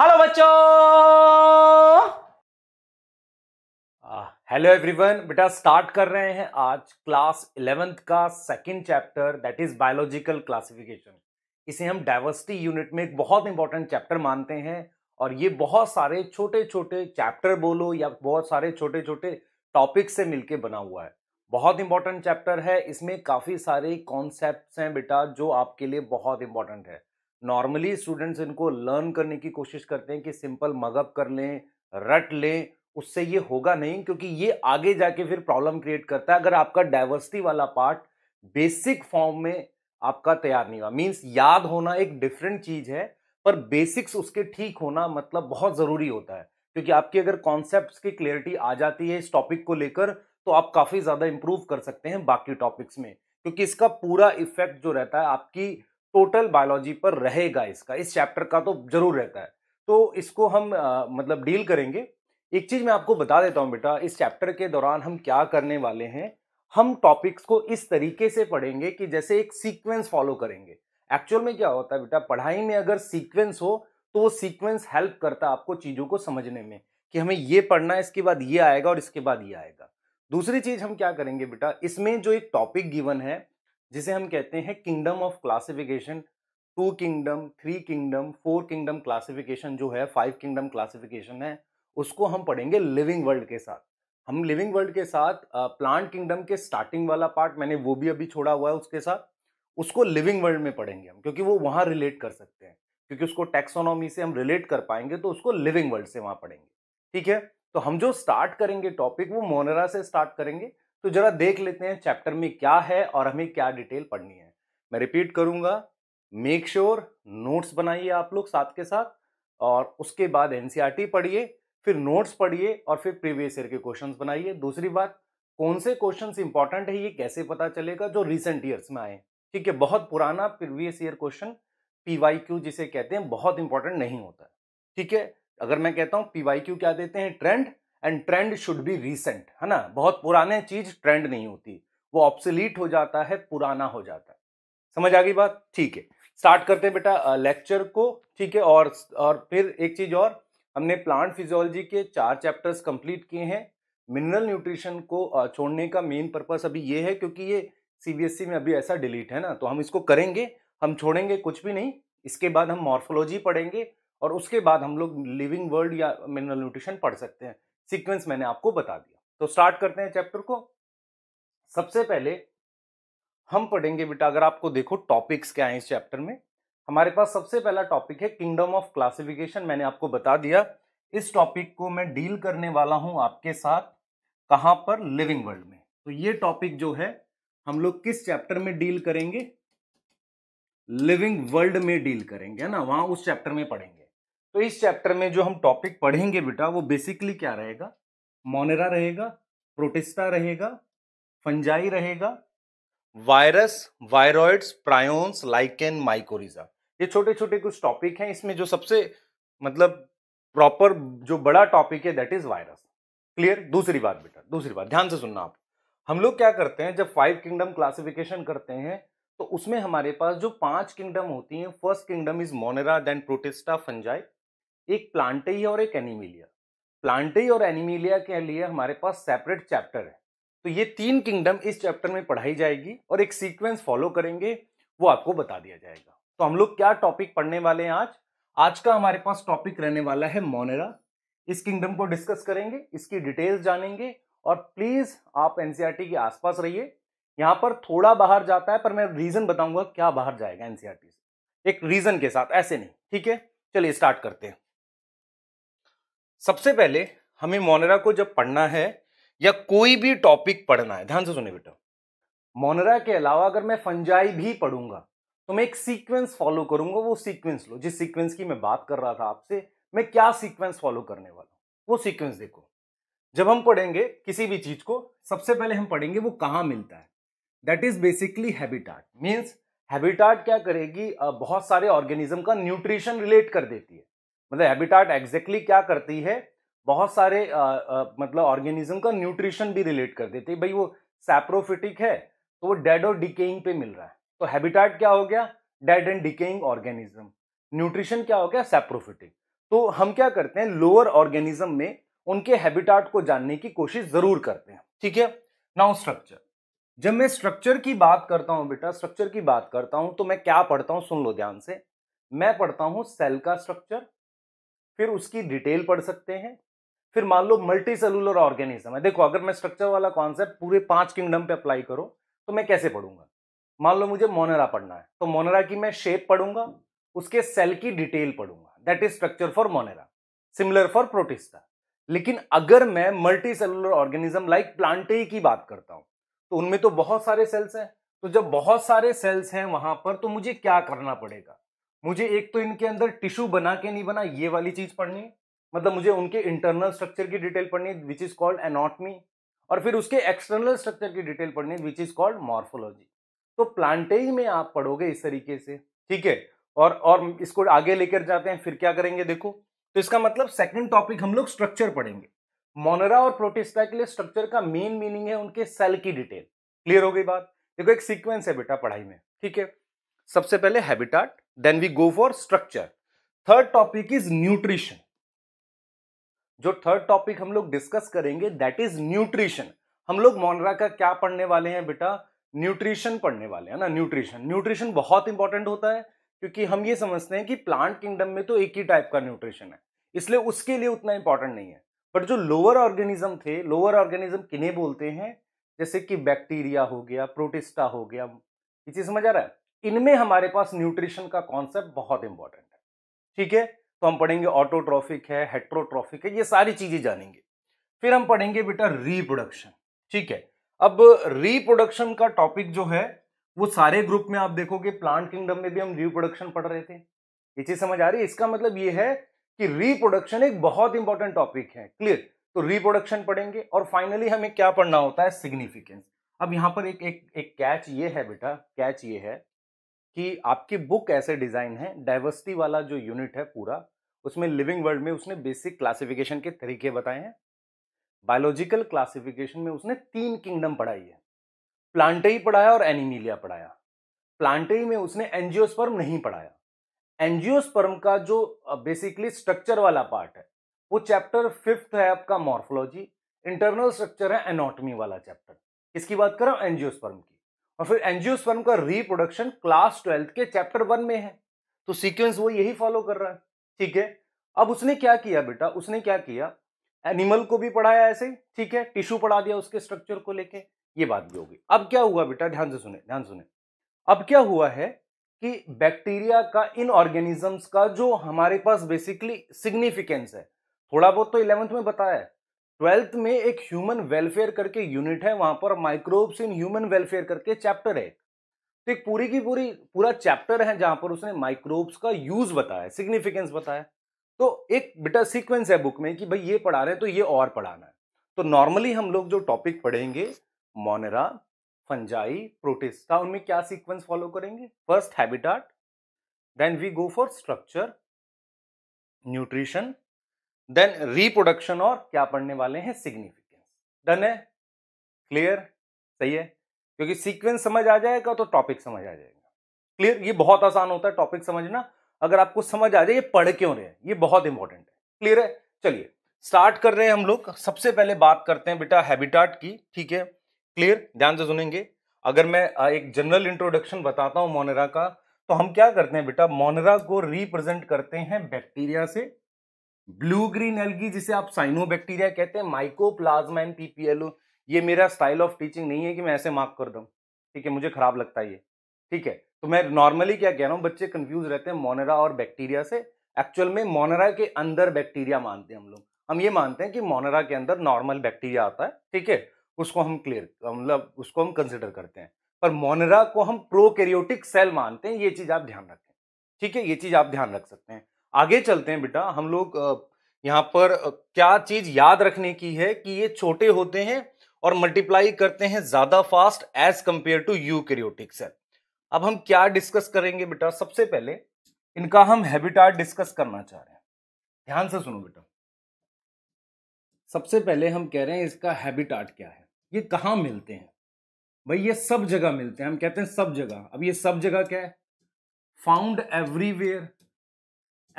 Hello बच्चों hello everyone बेटा start कर रहे हैं आज क्लास इलेवेंथ का second chapter that is biological classification इसे हम डाइवर्सिटी यूनिट में एक बहुत इंपॉर्टेंट चैप्टर मानते हैं और ये बहुत सारे छोटे छोटे चैप्टर बोलो या बहुत सारे छोटे छोटे टॉपिक से मिलके बना हुआ है बहुत इंपॉर्टेंट चैप्टर है इसमें काफ़ी सारे कॉन्सेप्ट हैं बेटा जो आपके लिए बहुत इंपॉर्टेंट है नॉर्मली स्टूडेंट्स इनको लर्न करने की कोशिश करते हैं कि सिंपल मगअप कर लें रट लें उससे ये होगा नहीं क्योंकि ये आगे जाके फिर प्रॉब्लम क्रिएट करता है अगर आपका डाइवर्सिटी वाला पार्ट बेसिक फॉर्म में आपका तैयार नहीं हुआ मीन्स याद होना एक डिफरेंट चीज है पर बेसिक्स उसके ठीक होना मतलब बहुत ज़रूरी होता है क्योंकि आपकी अगर कॉन्सेप्ट की क्लियरिटी आ जाती है इस टॉपिक को लेकर तो आप काफ़ी ज़्यादा इम्प्रूव कर सकते हैं बाकी टॉपिक्स में क्योंकि इसका पूरा इफेक्ट जो रहता है आपकी टोटल बायोलॉजी पर रहेगा इसका इस चैप्टर का तो जरूर रहता है तो इसको हम आ, मतलब डील करेंगे एक चीज़ मैं आपको बता देता हूँ बेटा इस चैप्टर के दौरान हम क्या करने वाले हैं हम टॉपिक्स को इस तरीके से पढ़ेंगे कि जैसे एक सीक्वेंस फॉलो करेंगे एक्चुअल में क्या होता है बेटा पढ़ाई में अगर सीक्वेंस हो तो वो सीक्वेंस हेल्प करता है आपको चीज़ों को समझने में कि हमें ये पढ़ना है इसके बाद ये आएगा और इसके बाद ये आएगा दूसरी चीज़ हम क्या करेंगे बेटा इसमें जो एक टॉपिक गिवन है जिसे हम कहते हैं kingdom of classification two kingdom three kingdom four kingdom classification जो है फाइव किंगडम क्लासिफिकेशन है उसको हम पढ़ेंगे लिविंग वर्ल्ड के साथ हम लिविंग वर्ल्ड के साथ प्लांट किंगडम के स्टार्टिंग वाला पार्ट मैंने वो भी अभी छोड़ा हुआ है उसके साथ उसको लिविंग वर्ल्ड में पढ़ेंगे हम क्योंकि वो वहाँ रिलेट कर सकते हैं क्योंकि उसको टैक्सोनॉमी से हम रिलेट कर पाएंगे तो उसको लिविंग वर्ल्ड से वहाँ पढ़ेंगे ठीक है तो हम जो स्टार्ट करेंगे टॉपिक वो मोनरा से स्टार्ट करेंगे तो जरा देख लेते हैं चैप्टर में क्या है और हमें क्या डिटेल पढ़नी है मैं रिपीट करूंगा मेक श्योर नोट्स बनाइए आप लोग साथ के साथ और उसके बाद एनसीईआरटी e पढ़िए फिर नोट्स पढ़िए और फिर प्रीवियस ईयर के क्वेश्चन बनाइए दूसरी बात कौन से क्वेश्चन इंपॉर्टेंट है ये कैसे पता चलेगा जो रिसेंट ईयर्स में आए ठीक है बहुत पुराना previous year question PY Q जिसे कहते हैं बहुत इंपॉर्टेंट नहीं होता ठीक है अगर मैं कहता हूँ पीवाई क्यू क्या देते हैं trend and trend should be recent है ना बहुत पुराने चीज ट्रेंड नहीं होती वो ऑप्सिलीट हो जाता है पुराना हो जाता है समझ आ गई बात ठीक है स्टार्ट करते हैं बेटा लेक्चर को ठीक है और और फिर एक चीज और हमने प्लांट फिजियोलॉजी के चार चैप्टर्स कंप्लीट किए हैं मिनरल न्यूट्रिशन को छोड़ने का मेन पर्पस अभी ये है क्योंकि ये सीबीएसई e में अभी ऐसा डिलीट है ना तो हम इसको करेंगे हम छोड़ेंगे कुछ भी नहीं इसके बाद हम मॉर्फोलॉजी पढ़ेंगे और उसके बाद हम लोग लिविंग वर्ल्ड या मिनरल न्यूट्रिशन पढ़ सकते हैं सीक्वेंस मैंने आपको बता दिया तो स्टार्ट करते हैं चैप्टर को सबसे पहले हम पढ़ेंगे बेटा अगर आपको देखो टॉपिक्स क्या हैं इस चैप्टर में हमारे पास सबसे पहला टॉपिक है किंगडम ऑफ क्लासिफिकेशन मैंने आपको बता दिया इस टॉपिक को मैं डील करने वाला हूं आपके साथ कहां पर लिविंग वर्ल्ड में तो ये टॉपिक जो है हम लोग किस चैप्टर में डील करेंगे लिविंग वर्ल्ड में डील करेंगे है ना वहां उस चैप्टर में पढ़ेंगे तो इस चैप्टर में जो हम टॉपिक पढ़ेंगे बेटा वो बेसिकली क्या रहेगा मोनेरा रहेगा प्रोटिस्टा रहेगा फंजाई रहेगा virus viroids prions lichen mycorrhiza ये छोटे छोटे कुछ टॉपिक हैं इसमें जो सबसे मतलब प्रॉपर जो बड़ा टॉपिक है दैट इज वायरस क्लियर दूसरी बात बेटा दूसरी बात ध्यान से सुनना आप हम लोग क्या करते हैं जब फाइव किंगडम क्लासिफिकेशन करते हैं तो उसमें हमारे पास जो पांच किंगडम होती हैं first kingdom is Monera then Protista Fungi एक प्लांटेई और एक एनिमिलिया प्लांटेई और एनिमिलिया के लिए हमारे पास सेपरेट चैप्टर है तो ये तीन किंगडम इस चैप्टर में पढ़ाई जाएगी और एक सीक्वेंस फॉलो करेंगे वो आपको बता दिया जाएगा तो हम लोग क्या टॉपिक पढ़ने वाले हैं आज आज का हमारे पास टॉपिक रहने वाला है मोनेरा इस किंगडम को डिस्कस करेंगे इसकी डिटेल्स जानेंगे और प्लीज आप एनसीईआरटी के आसपास रहिए यहाँ पर थोड़ा बाहर जाता है पर मैं रीजन बताऊंगा क्या बाहर जाएगा एनसीआरटी से एक रीजन के साथ ऐसे नहीं ठीक है चलिए स्टार्ट करते हैं सबसे पहले हमें मोनरा को जब पढ़ना है या कोई भी टॉपिक पढ़ना है ध्यान से सुनिए बेटा मोनरा के अलावा अगर मैं फंजाई भी पढ़ूंगा तो मैं एक सीक्वेंस फॉलो करूंगा वो सीक्वेंस लो जिस सीक्वेंस की मैं बात कर रहा था आपसे मैं क्या सीक्वेंस फॉलो करने वाला हूँ वो सीक्वेंस देखो जब हम पढ़ेंगे किसी भी चीज को सबसे पहले हम पढ़ेंगे वो कहाँ मिलता है that is basically habitat means habitat क्या करेगी बहुत सारे ऑर्गेनिज्म का न्यूट्रिशन रिलेट कर देती है मतलब हैबिटाट एग्जैक्टली क्या करती है बहुत सारे आ, आ, मतलब ऑर्गेनिज्म का न्यूट्रिशन भी रिलेट कर देती है भाई वो सैप्रोफिटिक है तो वो डेड और डिकेइंग पे मिल रहा है तो हैबिटाट क्या हो गया dead and decaying organism nutrition क्या हो गया सैप्रोफिटिक तो हम क्या करते हैं लोअर ऑर्गेनिज्म में उनके हैबिटाट को जानने की कोशिश जरूर करते हैं ठीक है नाउ स्ट्रक्चर जब मैं स्ट्रक्चर की बात करता हूं बेटा स्ट्रक्चर की बात करता हूं तो मैं क्या पढ़ता हूं सुन लो ध्यान से मैं पढ़ता हूं सेल का स्ट्रक्चर फिर उसकी डिटेल पढ़ सकते हैं फिर मान लो मल्टी सेलुलर ऑर्गेनिज्म है देखो अगर मैं स्ट्रक्चर वाला कॉन्सेप्ट पूरे पांच किंगडम पे अप्लाई करूं तो मैं कैसे पढ़ूंगा मान लो मुझे मोनरा पढ़ना है तो मोनरा की मैं शेप पढ़ूंगा उसके सेल की डिटेल पढ़ूंगा that is structure for Monera similar for Protista लेकिन अगर मैं multicellular organism like Plantae की बात करता हूं तो उनमें तो बहुत सारे सेल्स हैं तो जब बहुत सारे सेल्स हैं वहां पर तो मुझे क्या करना पड़ेगा मुझे एक तो इनके अंदर टिश्यू बना के नहीं बना ये वाली चीज पढ़नी मतलब मुझे उनके इंटरनल स्ट्रक्चर की डिटेल पढ़नी है विच इज कॉल्ड एनॉटमी और फिर उसके एक्सटर्नल स्ट्रक्चर की डिटेल पढ़नी है विच इज कॉल्ड मॉर्फोलॉजी तो प्लांटे ही में आप पढ़ोगे इस तरीके से ठीक है और और इसको आगे लेकर जाते हैं फिर क्या करेंगे देखो तो इसका मतलब सेकंड टॉपिक हम लोग स्ट्रक्चर पढ़ेंगे मोनरा और प्रोटिस्टा के लिए स्ट्रक्चर का मेन मीनिंग है उनके सेल की डिटेल क्लियर हो गई बात देखो एक सीक्वेंस है बेटा पढ़ाई में ठीक है सबसे पहले habitat then we go for structure third topic is nutrition जो थर्ड टॉपिक हम लोग डिस्कस करेंगे दैट इज न्यूट्रिशन हम लोग मोनरा का क्या पढ़ने वाले हैं बेटा न्यूट्रिशन पढ़ने वाले हैं ना न्यूट्रिशन न्यूट्रिशन बहुत इंपॉर्टेंट होता है क्योंकि हम ये समझते हैं कि प्लांट किंगडम में तो एक ही टाइप का न्यूट्रिशन है इसलिए उसके लिए उतना इंपॉर्टेंट नहीं है पर जो लोअर ऑर्गेनिज्म थे लोअर ऑर्गेनिज्म किन्हें बोलते हैं जैसे कि बैक्टीरिया हो गया प्रोटिस्टा हो गया ये चीज समझ आ रहा है इनमें हमारे पास न्यूट्रिशन का कॉन्सेप्ट बहुत इंपॉर्टेंट है ठीक है तो हम पढ़ेंगे ऑटोट्रॉफिक है हेट्रोट्रॉफिक है ये सारी चीजें जानेंगे फिर हम पढ़ेंगे बेटा रिप्रोडक्शन ठीक है अब रिप्रोडक्शन का टॉपिक जो है वो सारे ग्रुप में आप देखोगे प्लांट किंगडम में भी हम रिप्रोडक्शन पढ़ रहे थे ये चीज समझ आ रही है इसका मतलब ये है कि रिप्रोडक्शन एक बहुत इंपॉर्टेंट टॉपिक है क्लियर तो रिप्रोडक्शन पढ़ेंगे और फाइनली हमें क्या पढ़ना होता है सिग्निफिकेंस अब यहां पर एक एक एक कैच ये है बेटा कैच ये है कि आपकी बुक ऐसे डिज़ाइन है डाइवर्सिटी वाला जो यूनिट है पूरा उसमें लिविंग वर्ल्ड में उसने बेसिक क्लासिफिकेशन के तरीके बताए हैं बायोलॉजिकल क्लासिफिकेशन में उसने तीन किंगडम पढ़ाई है प्लांटेई पढ़ाया और एनिमीलिया पढ़ाया प्लांटेई में उसने एनजियोस्पर्म नहीं पढ़ाया एनजियोस्पर्म का जो बेसिकली स्ट्रक्चर वाला पार्ट है वो चैप्टर फिफ्थ है आपका मॉर्फोलॉजी इंटरनल स्ट्रक्चर है एनाटॉमी वाला चैप्टर इसकी बात कर रहा एनजियोस्पर्म की और फिर एनजियोस्पर्म का रिप्रोडक्शन क्लास ट्वेल्थ के चैप्टर वन में है तो सीक्वेंस वो यही फॉलो कर रहा है ठीक है अब उसने क्या किया बेटा उसने क्या किया एनिमल को भी पढ़ाया ऐसे ठीक है टिश्यू पढ़ा दिया उसके स्ट्रक्चर को लेके ये बात भी होगी अब क्या हुआ बेटा ध्यान से सुने ध्यान सुने अब क्या हुआ है कि बैक्टीरिया का इन ऑर्गेनिजम्स का जो हमारे पास बेसिकली सिग्निफिकेंस है थोड़ा बहुत तो इलेवंथ में बताया है ट्वेल्थ में एक ह्यूमन वेलफेयर करके यूनिट है वहां पर माइक्रोब्स इन ह्यूमन वेलफेयर करके चैप्टर है तो एक पूरी की पूरी पूरा चैप्टर है जहां पर उसने माइक्रोब्स का यूज बताया सिग्निफिकेंस बताया तो एक बेटा सीक्वेंस है बुक में कि भाई ये पढ़ा रहे हैं तो ये और पढ़ाना है तो नॉर्मली हम लोग जो टॉपिक पढ़ेंगे मोनेरा फंजाई प्रोटिस्टा उनमें क्या सीक्वेंस फॉलो करेंगे first habitat then we go for structure nutrition then reproduction और क्या पढ़ने वाले हैं सिग्निफिकेंस डन है क्लियर सही है क्योंकि सीक्वेंस समझ आ जाएगा तो टॉपिक समझ आ जाएगा क्लियर ये बहुत आसान होता है टॉपिक समझना अगर आपको समझ आ जाए ये पढ़ क्यों रहे ये बहुत इंपॉर्टेंट है क्लियर है चलिए स्टार्ट कर रहे हैं हम लोग सबसे पहले बात करते हैं बेटा हैबिटाट की ठीक है क्लियर ध्यान से सुनेंगे अगर मैं एक जनरल इंट्रोडक्शन बताता हूँ मोनेरा का तो हम क्या करते हैं बेटा मोनेरा को रिप्रेजेंट करते हैं बैक्टीरिया से ब्लू ग्रीन एल्गी जिसे आप साइनोबैक्टीरिया कहते हैं माइको प्लाज्मा एंड पीपीएलओ ये मेरा स्टाइल ऑफ टीचिंग नहीं है कि मैं ऐसे मार्क कर दूं ठीक है मुझे खराब लगता है ये ठीक है तो मैं नॉर्मली क्या कह रहा हूँ बच्चे कंफ्यूज रहते हैं मोनेरा और बैक्टीरिया से एक्चुअल में मोनेरा के अंदर बैक्टीरिया मानते हैं हम लोग हम ये मानते हैं कि मोनेरा के अंदर नॉर्मल बैक्टीरिया आता है ठीक है उसको हम क्लियर मतलब उसको हम कंसिडर करते हैं पर मोनेरा को हम प्रोकैरियोटिक सेल मानते हैं ये चीज़ आप ध्यान रखें ठीक है ये चीज़ आप ध्यान रख सकते हैं आगे चलते हैं बेटा हम लोग यहाँ पर क्या चीज याद रखने की है कि ये छोटे होते हैं और मल्टीप्लाई करते हैं ज्यादा fast as compare to eukaryotic cell अब हम क्या डिस्कस करेंगे बेटा सबसे पहले इनका हम हैबिटाट डिस्कस करना चाह रहे हैं ध्यान से सुनो बेटा सबसे पहले हम कह रहे हैं इसका हैबिटाट क्या है ये कहाँ मिलते हैं भाई ये सब जगह मिलते हैं हम कहते हैं सब जगह अब ये सब जगह क्या है फाउंड एवरीवेयर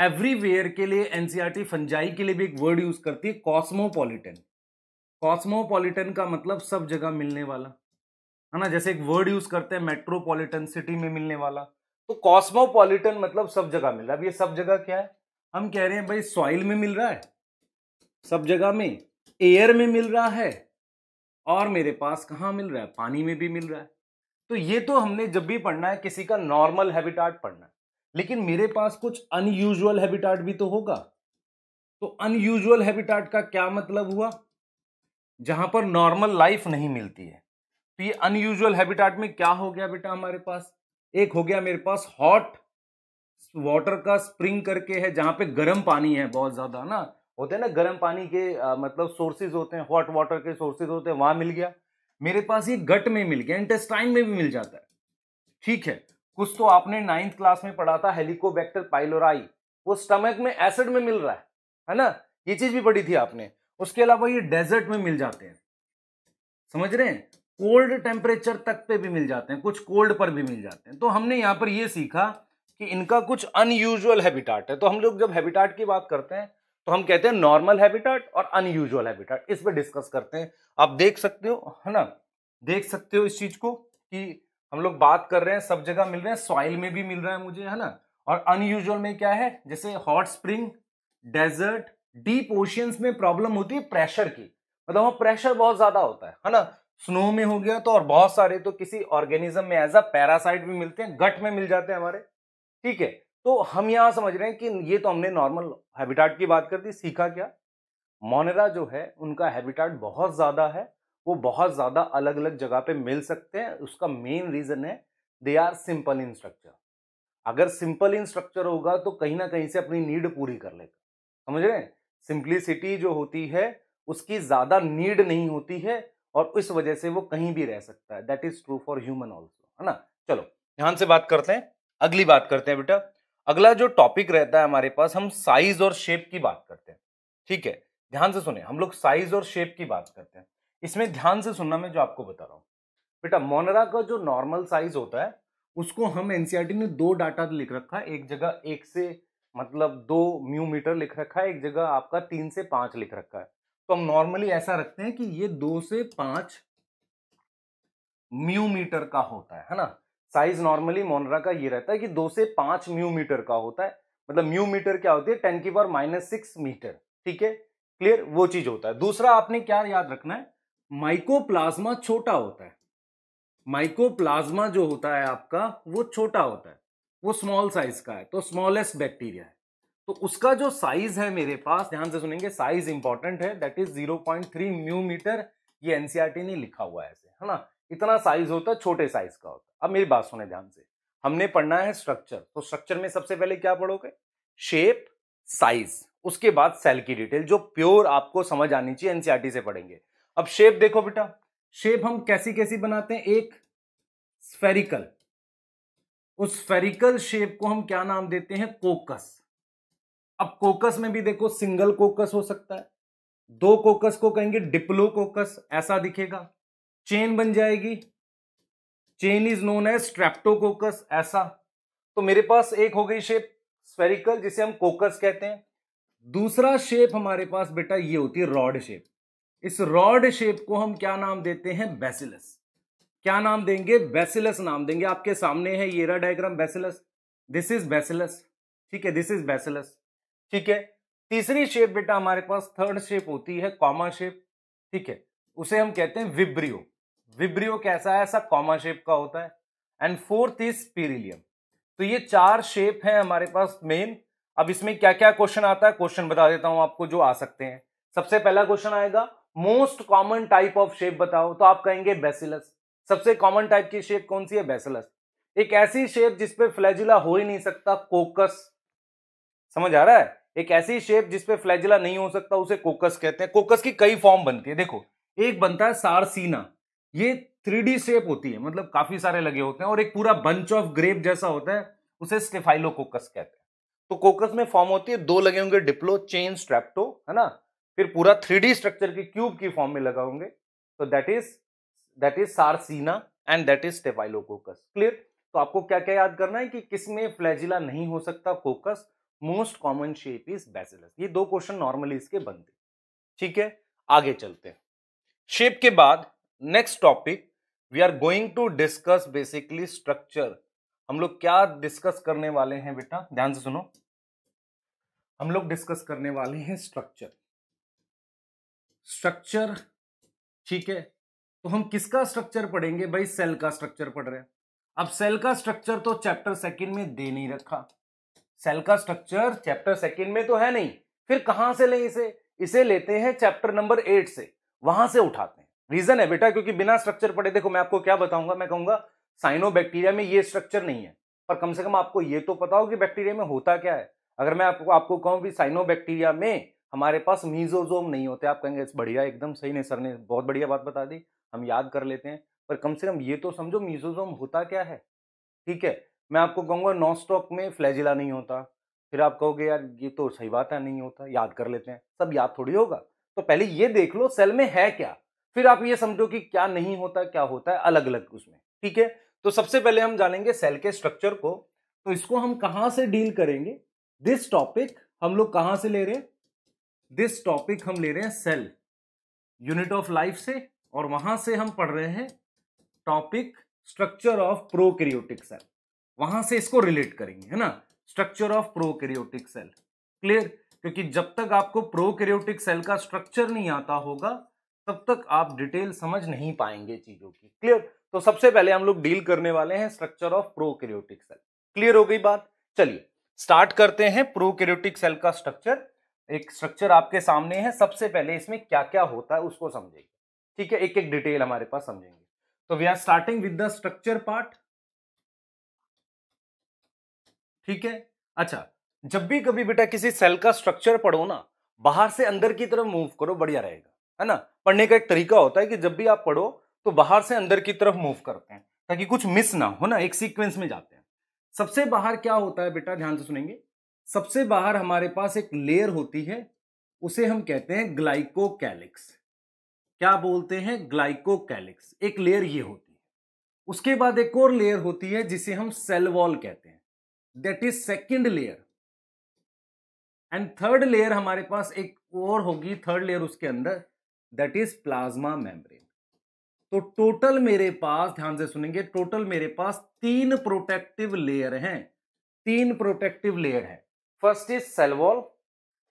एवरीवेयर के लिए एनसीआरटी फंजाई e के लिए भी एक वर्ड यूज करती है कॉस्मोपॉलिटन कॉस्मोपॉलिटन का मतलब सब जगह मिलने वाला है ना जैसे एक वर्ड यूज करते हैं मेट्रोपॉलिटन सिटी में मिलने वाला तो कॉस्मोपॉलिटन मतलब सब जगह मिल रहा है अब ये सब जगह क्या है हम कह रहे हैं भाई सॉइल में मिल रहा है सब जगह में एयर में मिल रहा है और मेरे पास कहाँ मिल रहा है पानी में भी मिल रहा है तो ये तो हमने जब भी पढ़ना है किसी का नॉर्मल हैबिटाट पढ़ना है लेकिन मेरे पास कुछ अनयूजुअल हैबिटाट भी तो होगा तो अनयूजुअल हैबिटाट का क्या मतलब हुआ जहां पर नॉर्मल लाइफ नहीं मिलती है तो ये अनयूजुअल हैबिटाट में क्या हो गया बेटा हमारे पास एक हो गया मेरे पास हॉट वाटर का स्प्रिंग करके है जहां पे गर्म पानी है बहुत ज्यादा ना होते हैं ना गर्म पानी के आ, मतलब सोर्सेज होते हैं हॉट वाटर के सोर्सेज होते हैं वहां मिल गया मेरे पास ये गट में मिल गया इंटेस्टाइन में भी मिल जाता है ठीक है कुछ तो आपने नाइन्थ क्लास में पढ़ा था हेलिकोबैक्टर पाइलोराई वो स्टमक में एसिड में मिल रहा है है ना ये चीज भी पढ़ी थी आपने उसके अलावा ये डेजर्ट में मिल जाते हैं समझ रहे हैं कोल्ड टेम्परेचर तक पे भी मिल जाते हैं कुछ कोल्ड पर भी मिल जाते हैं तो हमने यहाँ पर ये सीखा कि इनका कुछ अनयूजल हैबिटाट है तो हम लोग जब हैबिटाट की बात करते हैं तो हम कहते हैं नॉर्मल हैबिटाट और अनयूजल हैबिटाट इस पर डिस्कस करते हैं आप देख सकते हो है ना देख सकते हो इस चीज को कि हम लोग बात कर रहे हैं सब जगह मिल रहे हैं सॉइल में भी मिल रहा है मुझे है ना और अनयूजल में क्या है जैसे hot spring desert deep oceans में प्रॉब्लम होती है प्रेशर की मतलब वहां प्रेशर बहुत ज्यादा होता है है ना स्नो में हो गया तो और बहुत सारे तो किसी ऑर्गेनिज्म में एज अ पैरासाइट भी मिलते हैं गट में मिल जाते हैं हमारे ठीक है तो हम यहाँ समझ रहे हैं कि ये तो हमने नॉर्मल हैबिटाट की बात कर दी सीखा क्या मोनेरा जो है उनका हैबिटाट बहुत ज्यादा है वो बहुत ज़्यादा अलग अलग जगह पे मिल सकते हैं उसका मेन रीज़न है they are simple in structure अगर सिंपल इन स्ट्रक्चर होगा तो कहीं ना कहीं से अपनी नीड पूरी कर लेगा समझ रहे हैं सिंप्लिसिटी जो होती है उसकी ज़्यादा नीड नहीं होती है और इस वजह से वो कहीं भी रह सकता है that is true for human also है ना चलो ध्यान से बात करते हैं अगली बात करते हैं बेटा अगला जो टॉपिक रहता है हमारे पास हम साइज और शेप की बात करते हैं ठीक है ध्यान से सुने हम लोग साइज और शेप की बात करते हैं इसमें ध्यान से सुनना मैं जो आपको बता रहा हूँ बेटा मोनरा का जो नॉर्मल साइज होता है उसको हम एनसीईआरटी ने e दो डाटा लिख रखा है एक जगह एक से मतलब दो म्यू मीटर लिख रखा है एक जगह आपका तीन से पांच लिख रखा है तो हम नॉर्मली ऐसा रखते हैं कि ये दो से पांच म्यू मीटर का होता है है ना साइज नॉर्मली मोनरा का ये रहता है कि दो से पांच म्यू मीटर का होता है मतलब म्यू मीटर क्या होती है टेन की पावर माइनस सिक्स मीटर ठीक है क्लियर वो चीज होता है दूसरा आपने क्या याद रखना है माइकोप्लाज्मा छोटा होता है माइकोप्लाज्मा जो होता है आपका वो छोटा होता है वो स्मॉल साइज का है तो स्मॉलेस्ट बैक्टीरिया है तो उसका जो साइज है मेरे पास ध्यान से सुनेंगे साइज इंपॉर्टेंट है दैट इज 0.3 म्यू मीटर ये एनसीआरटी e ने लिखा हुआ है ऐसे है ना इतना साइज होता है छोटे साइज का होता है अब मेरी बात सुने ध्यान से हमने पढ़ना है स्ट्रक्चर तो स्ट्रक्चर में सबसे पहले क्या पढ़ोगे शेप साइज उसके बाद सेल की डिटेल जो प्योर आपको समझ आनी चाहिए एनसीआरटी e से पढ़ेंगे अब शेप देखो बेटा शेप हम कैसी कैसी बनाते हैं एक स्फेरिकल उस स्फेरिकल शेप को हम क्या नाम देते हैं कोकस अब कोकस में भी देखो सिंगल कोकस हो सकता है दो कोकस को कहेंगे डिप्लो कोकस ऐसा दिखेगा चेन बन जाएगी chain is known as Streptococcus ऐसा तो मेरे पास एक हो गई शेप स्फेरिकल जिसे हम कोकस कहते हैं दूसरा शेप हमारे पास बेटा ये होती है रॉड शेप इस रॉड शेप को हम क्या नाम देते हैं बेसिलस क्या नाम देंगे बेसिलस नाम देंगे आपके सामने है ये रहा diagram bacillus this is bacillus ठीक है दिस इज बेसिलस ठीक है तीसरी शेप बेटा हमारे पास थर्ड शेप होती है कॉमा शेप ठीक है उसे हम कहते हैं विब्रियो विब्रियो कैसा है ऐसा कॉमा शेप का होता है एंड फोर्थ इज पीरिलियम तो ये चार शेप है हमारे पास मेन अब इसमें क्या क्या क्वेश्चन आता है क्वेश्चन बता देता हूं आपको जो आ सकते हैं सबसे पहला क्वेश्चन आएगा most common type of shape बताओ तो आप कहेंगे बेसिलस सबसे कॉमन टाइप की शेप कौन सी है बेसिलस एक ऐसी शेप जिसपे फ्लैजिला हो ही नहीं सकता कोकस समझ आ रहा है एक ऐसी शेप जिसपे फ्लैजिला नहीं हो सकता उसे कोकस कहते हैं कोकस की कई फॉर्म बनती है देखो एक बनता है सारसीना ये थ्री शेप होती है मतलब काफी सारे लगे होते हैं और एक पूरा बंच ऑफ ग्रेप जैसा होता है उसे कोकस कहते हैं तो कोकस में फॉर्म होती है दो लगे होंगे डिप्लो चेन स्ट्रेप्टो है ना फिर पूरा थ्री स्ट्रक्चर की क्यूब की फॉर्म में लगाओगे तो that is that is sarcina and that is staphylococcus clear तो आपको क्या क्या याद करना है कि किसमें फ्लैजिला नहीं हो सकता coccus most common shape is bacillus ये दो क्वेश्चन नॉर्मली इसके बनते ठीक है आगे चलते हैं शेप के बाद next topic we are going to discuss basically structure हम लोग क्या डिस्कस करने वाले हैं बेटा ध्यान से सुनो हम लोग डिस्कस करने वाले हैं स्ट्रक्चर स्ट्रक्चर ठीक है तो हम किसका स्ट्रक्चर पढ़ेंगे भाई सेल का स्ट्रक्चर पढ़ रहे हैं अब सेल का स्ट्रक्चर तो चैप्टर सेकंड में दे नहीं रखा सेल का स्ट्रक्चर चैप्टर सेकंड में तो है नहीं फिर कहां से लें इसे इसे लेते हैं चैप्टर नंबर एट से वहां से उठाते हैं रीजन है बेटा क्योंकि बिना स्ट्रक्चर पढ़े देखो मैं आपको क्या बताऊंगा मैं कहूंगा साइनो बैक्टीरिया में ये स्ट्रक्चर नहीं है पर कम से कम आपको ये तो पता हो कि बैक्टीरिया में होता क्या है अगर मैं आपको आपको कहूं भी साइनो बैक्टीरिया में हमारे पास मीजोजोम नहीं होते आप कहेंगे बढ़िया एकदम सही नहीं सर ने बहुत बढ़िया बात बता दी हम याद कर लेते हैं पर कम से कम ये तो समझो मीजोजोम होता क्या है ठीक है मैं आपको कहूँगा स्टॉक में फ्लैजिला नहीं होता फिर आप कहोगे यार ये तो सही बात है नहीं होता याद कर लेते हैं सब याद थोड़ी होगा तो पहले ये देख लो सेल में है क्या फिर आप ये समझो कि क्या नहीं होता क्या होता है अलग अलग उसमें ठीक है तो सबसे पहले हम जानेंगे सेल के स्ट्रक्चर को तो इसको हम कहाँ से डील करेंगे दिस टॉपिक हम लोग कहाँ से ले रहे हैं दिस टॉपिक हम ले रहे हैं सेल यूनिट ऑफ लाइफ से और वहां से हम पढ़ रहे हैं topic structure of prokaryotic cell वहां से इसको रिलेट करेंगे है ना structure of prokaryotic cell clear क्योंकि जब तक आपको प्रोकैरियोटिक सेल का स्ट्रक्चर नहीं आता होगा तब तक आप डिटेल समझ नहीं पाएंगे चीजों की क्लियर तो सबसे पहले हम लोग डील करने वाले हैं structure of prokaryotic cell clear हो गई बात चलिए स्टार्ट करते हैं प्रोकैरियोटिक सेल का स्ट्रक्चर एक स्ट्रक्चर आपके सामने है सबसे पहले इसमें क्या क्या होता है उसको समझेंगे ठीक है एक एक डिटेल हमारे पास समझेंगे तो we are starting with the structure part ठीक है अच्छा जब भी कभी बेटा किसी सेल का स्ट्रक्चर पढ़ो ना बाहर से अंदर की तरफ मूव करो बढ़िया रहेगा है ना पढ़ने का एक तरीका होता है कि जब भी आप पढ़ो तो बाहर से अंदर की तरफ मूव करते हैं ताकि कुछ मिस ना हो ना एक सीक्वेंस में जाते हैं सबसे बाहर क्या होता है बेटा ध्यान से सुनेंगे सबसे बाहर हमारे पास एक लेयर होती है उसे हम कहते हैं ग्लाइकोकैलिक्स क्या बोलते हैं ग्लाइकोकैलिक्स एक लेयर ये होती है उसके बाद एक और लेयर होती है जिसे हम सेल वॉल कहते हैं that is second layer and third layer हमारे पास एक और होगी थर्ड लेयर उसके अंदर दैट इज प्लाज्मा मेम्ब्रेन तो टोटल मेरे पास ध्यान से सुनेंगे टोटल मेरे पास तीन प्रोटेक्टिव लेयर हैं तीन प्रोटेक्टिव लेयर है फर्स्ट इज सेलवॉल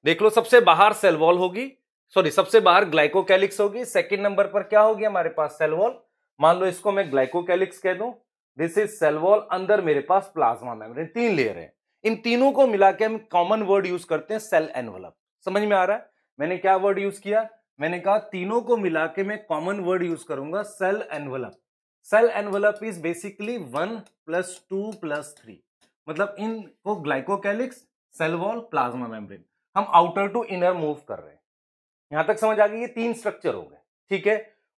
देख लो सबसे बाहर सेलवॉल होगी सॉरी सबसे बाहर ग्लाइकोकैलिक्स होगी सेकंड नंबर पर क्या होगी हमारे पास सेलवॉल मान लो इसको मैं ग्लाइकोकैलिक्स कह दू दिस इज सेलवॉल अंदर मेरे पास प्लाज्मा मेम्ब्रेन तीन लेयर है इन तीनों को मिला के हम कॉमन वर्ड यूज करते हैं सेल एनवलप समझ में आ रहा है मैंने क्या वर्ड यूज किया मैंने कहा तीनों को मिला के मैं कॉमन वर्ड यूज करूंगा cell envelope cell envelope is basically one plus two plus three मतलब इनको glycocalyx cell wall plasma membrane हम आउटर टू इनर मूव कर रहे हैं यहां तक समझ आ गई ये तीन स्ट्रक्चर हो गए ठीक है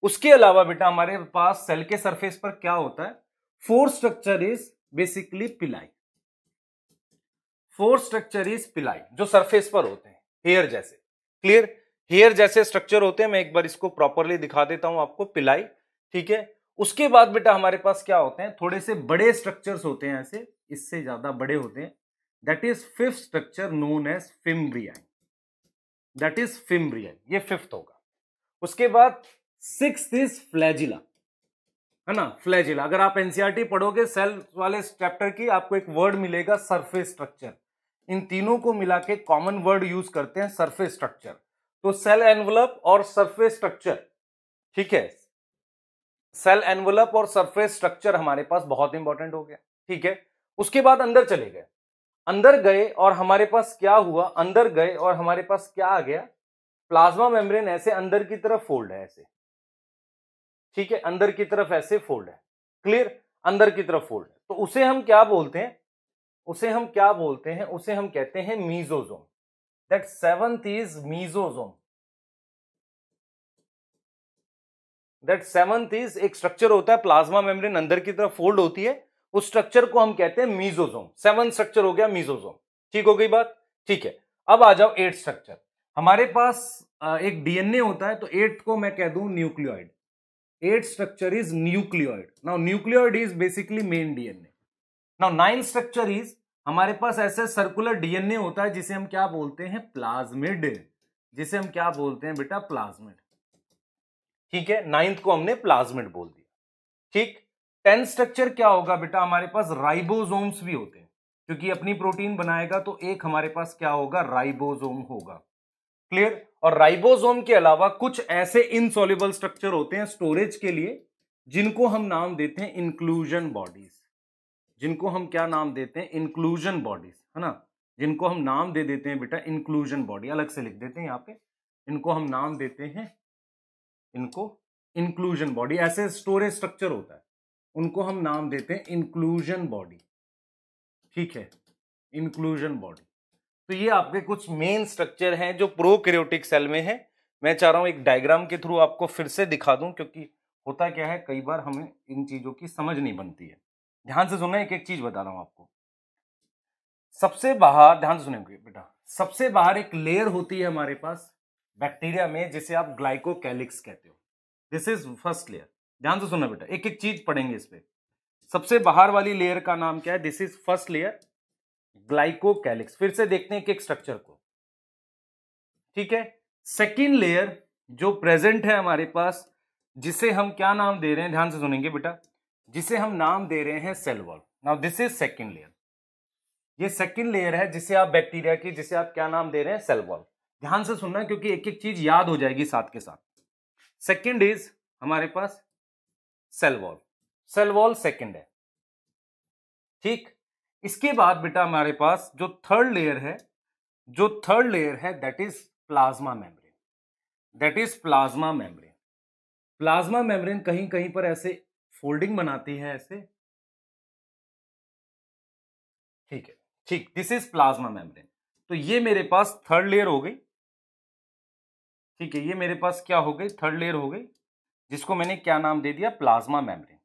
उसके अलावा बेटा हमारे पास सेल के सरफेस पर क्या होता है four structure is basically pili four structure is pili जो सरफेस पर होते हैं हेयर जैसे क्लियर हेयर जैसे स्ट्रक्चर होते हैं मैं एक बार इसको प्रॉपरली दिखा देता हूं आपको पिलाई ठीक है उसके बाद बेटा हमारे पास क्या होते हैं थोड़े से बड़े स्ट्रक्चर्स होते हैं ऐसे इससे ज्यादा बड़े होते हैं that is fifth structure known as fimbriae that is fimbriae ये फिफ्थ होगा उसके बाद सिक्स इज फ्लैजिला है ना फ्लैजिला अगर आप एनसीआरटी e पढ़ोगे सेल वाले चैप्टर की आपको एक वर्ड मिलेगा सरफेस स्ट्रक्चर इन तीनों को मिला के कॉमन वर्ड यूज करते हैं सरफेस स्ट्रक्चर तो सेल एनवलप और सरफेस स्ट्रक्चर ठीक है सेल एनवलप और सरफेस स्ट्रक्चर हमारे पास बहुत इंपॉर्टेंट हो गया ठीक है उसके बाद अंदर चले गए अंदर गए और हमारे पास क्या हुआ अंदर गए और हमारे पास क्या आ गया प्लाज्मा मेम्ब्रेन ऐसे अंदर की तरफ फोल्ड है ऐसे ठीक है अंदर की तरफ ऐसे फोल्ड है क्लियर अंदर की तरफ फोल्ड है तो उसे हम क्या बोलते हैं उसे हम क्या बोलते हैं उसे हम कहते हैं mesosome that seventh is mesosome that seventh is एक स्ट्रक्चर होता है प्लाज्मा मेम्ब्रेन अंदर की तरफ फोल्ड होती है उस स्ट्रक्चर को हम कहते हैं मीजोजोम सेवन स्ट्रक्चर हो गया मीजोजोम ठीक हो गई बात ठीक है अब आ जाओ एट स्ट्रक्चर हमारे पास एक डीएनए होता है तो एट को मैं कह दू nucleoid eight structure is nucleoid now nucleoid is basically main DNA now nine structure is हमारे पास ऐसे सर्कुलर डीएनए होता है जिसे हम क्या बोलते हैं प्लाज्मिड जिसे हम क्या बोलते हैं बेटा प्लाज्मिड ठीक है नाइन्थ को हमने प्लाज्मिड बोल दिया ठीक टेन स्ट्रक्चर क्या होगा बेटा हमारे पास राइबोसोम्स भी होते हैं क्योंकि अपनी प्रोटीन बनाएगा तो एक हमारे पास क्या होगा राइबोसोम होगा क्लियर और राइबोसोम के अलावा कुछ ऐसे इनसॉल्युबल स्ट्रक्चर होते हैं स्टोरेज के लिए जिनको हम नाम देते हैं इंक्लूजन बॉडीज जिनको हम क्या नाम देते हैं इंक्लूजन बॉडीज है ना जिनको हम नाम दे देते हैं बेटा इंक्लूजन बॉडी अलग से लिख देते हैं यहाँ पे इनको हम नाम देते हैं इनको इंक्लूजन बॉडी ऐसे स्टोरेज स्ट्रक्चर होता है उनको हम नाम देते हैं इंक्लूजन बॉडी ठीक है इंक्लूजन बॉडी तो ये आपके कुछ मेन स्ट्रक्चर हैं जो प्रोकैरियोटिक सेल में है मैं चाह रहा हूँ एक डायग्राम के थ्रू आपको फिर से दिखा दूँ क्योंकि होता क्या है कई बार हमें इन चीज़ों की समझ नहीं बनती है ध्यान से सुना एक एक चीज़ बता रहा हूँ आपको सबसे बाहर ध्यान से सुने बेटा सबसे बाहर एक लेयर होती है हमारे पास बैक्टीरिया में जिसे आप ग्लाइकोकैलिक्स कहते हो दिस इज फर्स्ट लेयर ध्यान से सुनना बेटा एक एक चीज पढ़ेंगे इस पे सबसे बाहर वाली लेयर का नाम क्या है this is first layer calyx फिर से देखते हैं एक एक स्ट्रक्चर को ठीक है सेकेंड लेयर जो प्रेजेंट है हमारे पास जिसे हम क्या नाम दे रहे हैं ध्यान से सुनेंगे बेटा जिसे हम नाम दे रहे हैं cell wall now this is second layer ये सेकेंड लेयर है जिसे आप बैक्टीरिया की जिसे आप क्या नाम दे रहे हैं सेल वॉल ध्यान से सुनना क्योंकि एक एक चीज याद हो जाएगी साथ के साथ सेकेंड इज हमारे पास cell wall cell wall second है ठीक इसके बाद बेटा हमारे पास जो थर्ड लेयर है जो थर्ड लेयर है that is plasma membrane that is plasma membrane plasma membrane कहीं कहीं पर ऐसे फोल्डिंग बनाती है ऐसे ठीक है ठीक दिस इज प्लाज्मा मेम्ब्रेन तो ये मेरे पास थर्ड लेयर हो गई ठीक है ये मेरे पास क्या हो गई थर्ड लेयर हो गई जिसको मैंने क्या नाम दे दिया plasma membrane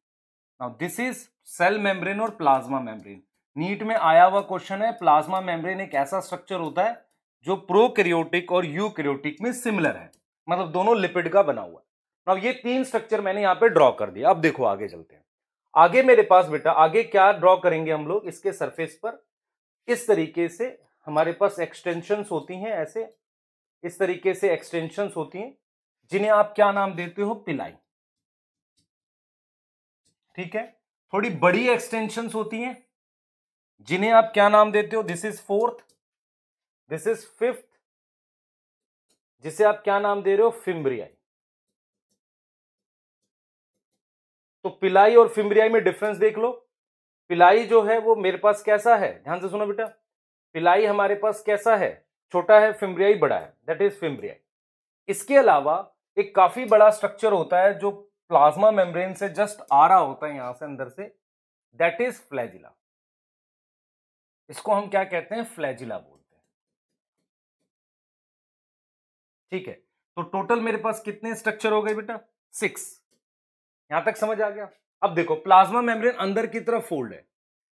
now this is cell membrane और प्लाज्मा मेम्ब्रेन नीट में आया हुआ क्वेश्चन है प्लाज्मा मेम्ब्रेन एक ऐसा स्ट्रक्चर होता है जो प्रोकैरियोटिक और यूकैरियोटिक में सिमिलर है मतलब दोनों लिपिड का बना हुआ है अब ये तीन स्ट्रक्चर मैंने यहाँ पे ड्रॉ कर दिया अब देखो आगे चलते हैं आगे मेरे पास बेटा आगे क्या ड्रॉ करेंगे हम लोग इसके सरफेस पर इस तरीके से हमारे पास एक्सटेंशन होती हैं ऐसे इस तरीके से एक्सटेंशन होती हैं जिन्हें आप क्या नाम देते हो पिलाई ठीक है थोड़ी बड़ी एक्सटेंशन होती हैं जिन्हें आप क्या नाम देते हो this is fourth this is fifth जिसे आप क्या नाम दे रहे हो फिम्ब्रियाई तो पिलाई और फिम्ब्रियाई में डिफरेंस देख लो पिलाई जो है वो मेरे पास कैसा है ध्यान से सुनो बेटा पिलाई हमारे पास कैसा है छोटा है फिम्ब्रियाई बड़ा है दैट इज फिम्ब्रियाई इसके अलावा एक काफी बड़ा स्ट्रक्चर होता है जो प्लाज्मा मेम्ब्रेन से जस्ट आ रहा होता है यहां से अंदर से दैट इज फ्लैजिला इसको हम क्या कहते हैं फ्लैजिला बोलते हैं ठीक है तो टोटल मेरे पास कितने स्ट्रक्चर हो गए बेटा सिक्स यहां तक समझ आ गया अब देखो प्लाज्मा मेम्ब्रेन अंदर की तरफ फोल्ड है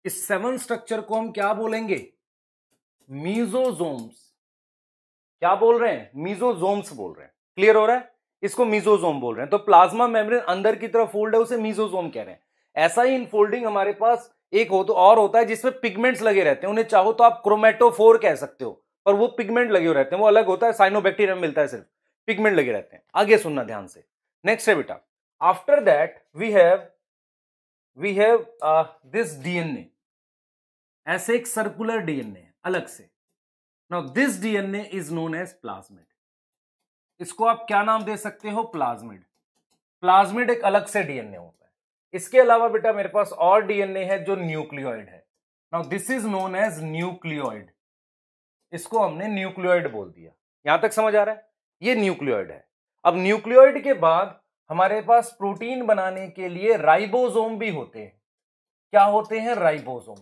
इस सेवन स्ट्रक्चर को हम क्या बोलेंगे मीजोजोम्स क्या बोल रहे हैं मीजोजोम्स बोल रहे हैं क्लियर हो रहा है इसको मीजोजोम बोल रहे हैं तो प्लाज्मा मेम्ब्रेन अंदर की तरफ फोल्ड है उसे मीजोजोम कह रहे हैं ऐसा ही इनफोल्डिंग हमारे पास एक हो तो और होता है जिसमें पिगमेंट्स लगे रहते हैं उन्हें चाहो तो आप क्रोमेटोफोर कह सकते हो पर वो पिगमेंट लगे हुए रहते हैं वो अलग होता है साइनोबैक्टीरिया में मिलता है सिर्फ पिगमेंट लगे रहते हैं आगे सुनना ध्यान से नेक्स्ट है बेटा after that we have we have this DNA ऐसे एक सर्कुलर डीएनए अलग से now this DNA is known as plasmid इसको आप क्या नाम दे सकते हो प्लाज्मिड प्लाज्मिड एक अलग से डीएनए होता है इसके अलावा बेटा मेरे पास और डीएनए है जो न्यूक्लियोइड है now this is known as nucleoid इसको हमने न्यूक्लियोइड बोल दिया यहां तक समझ आ रहा है ये न्यूक्लियोइड है अब न्यूक्लियोइड के बाद हमारे पास प्रोटीन बनाने के लिए राइबोसोम भी होते हैं क्या होते हैं ribosome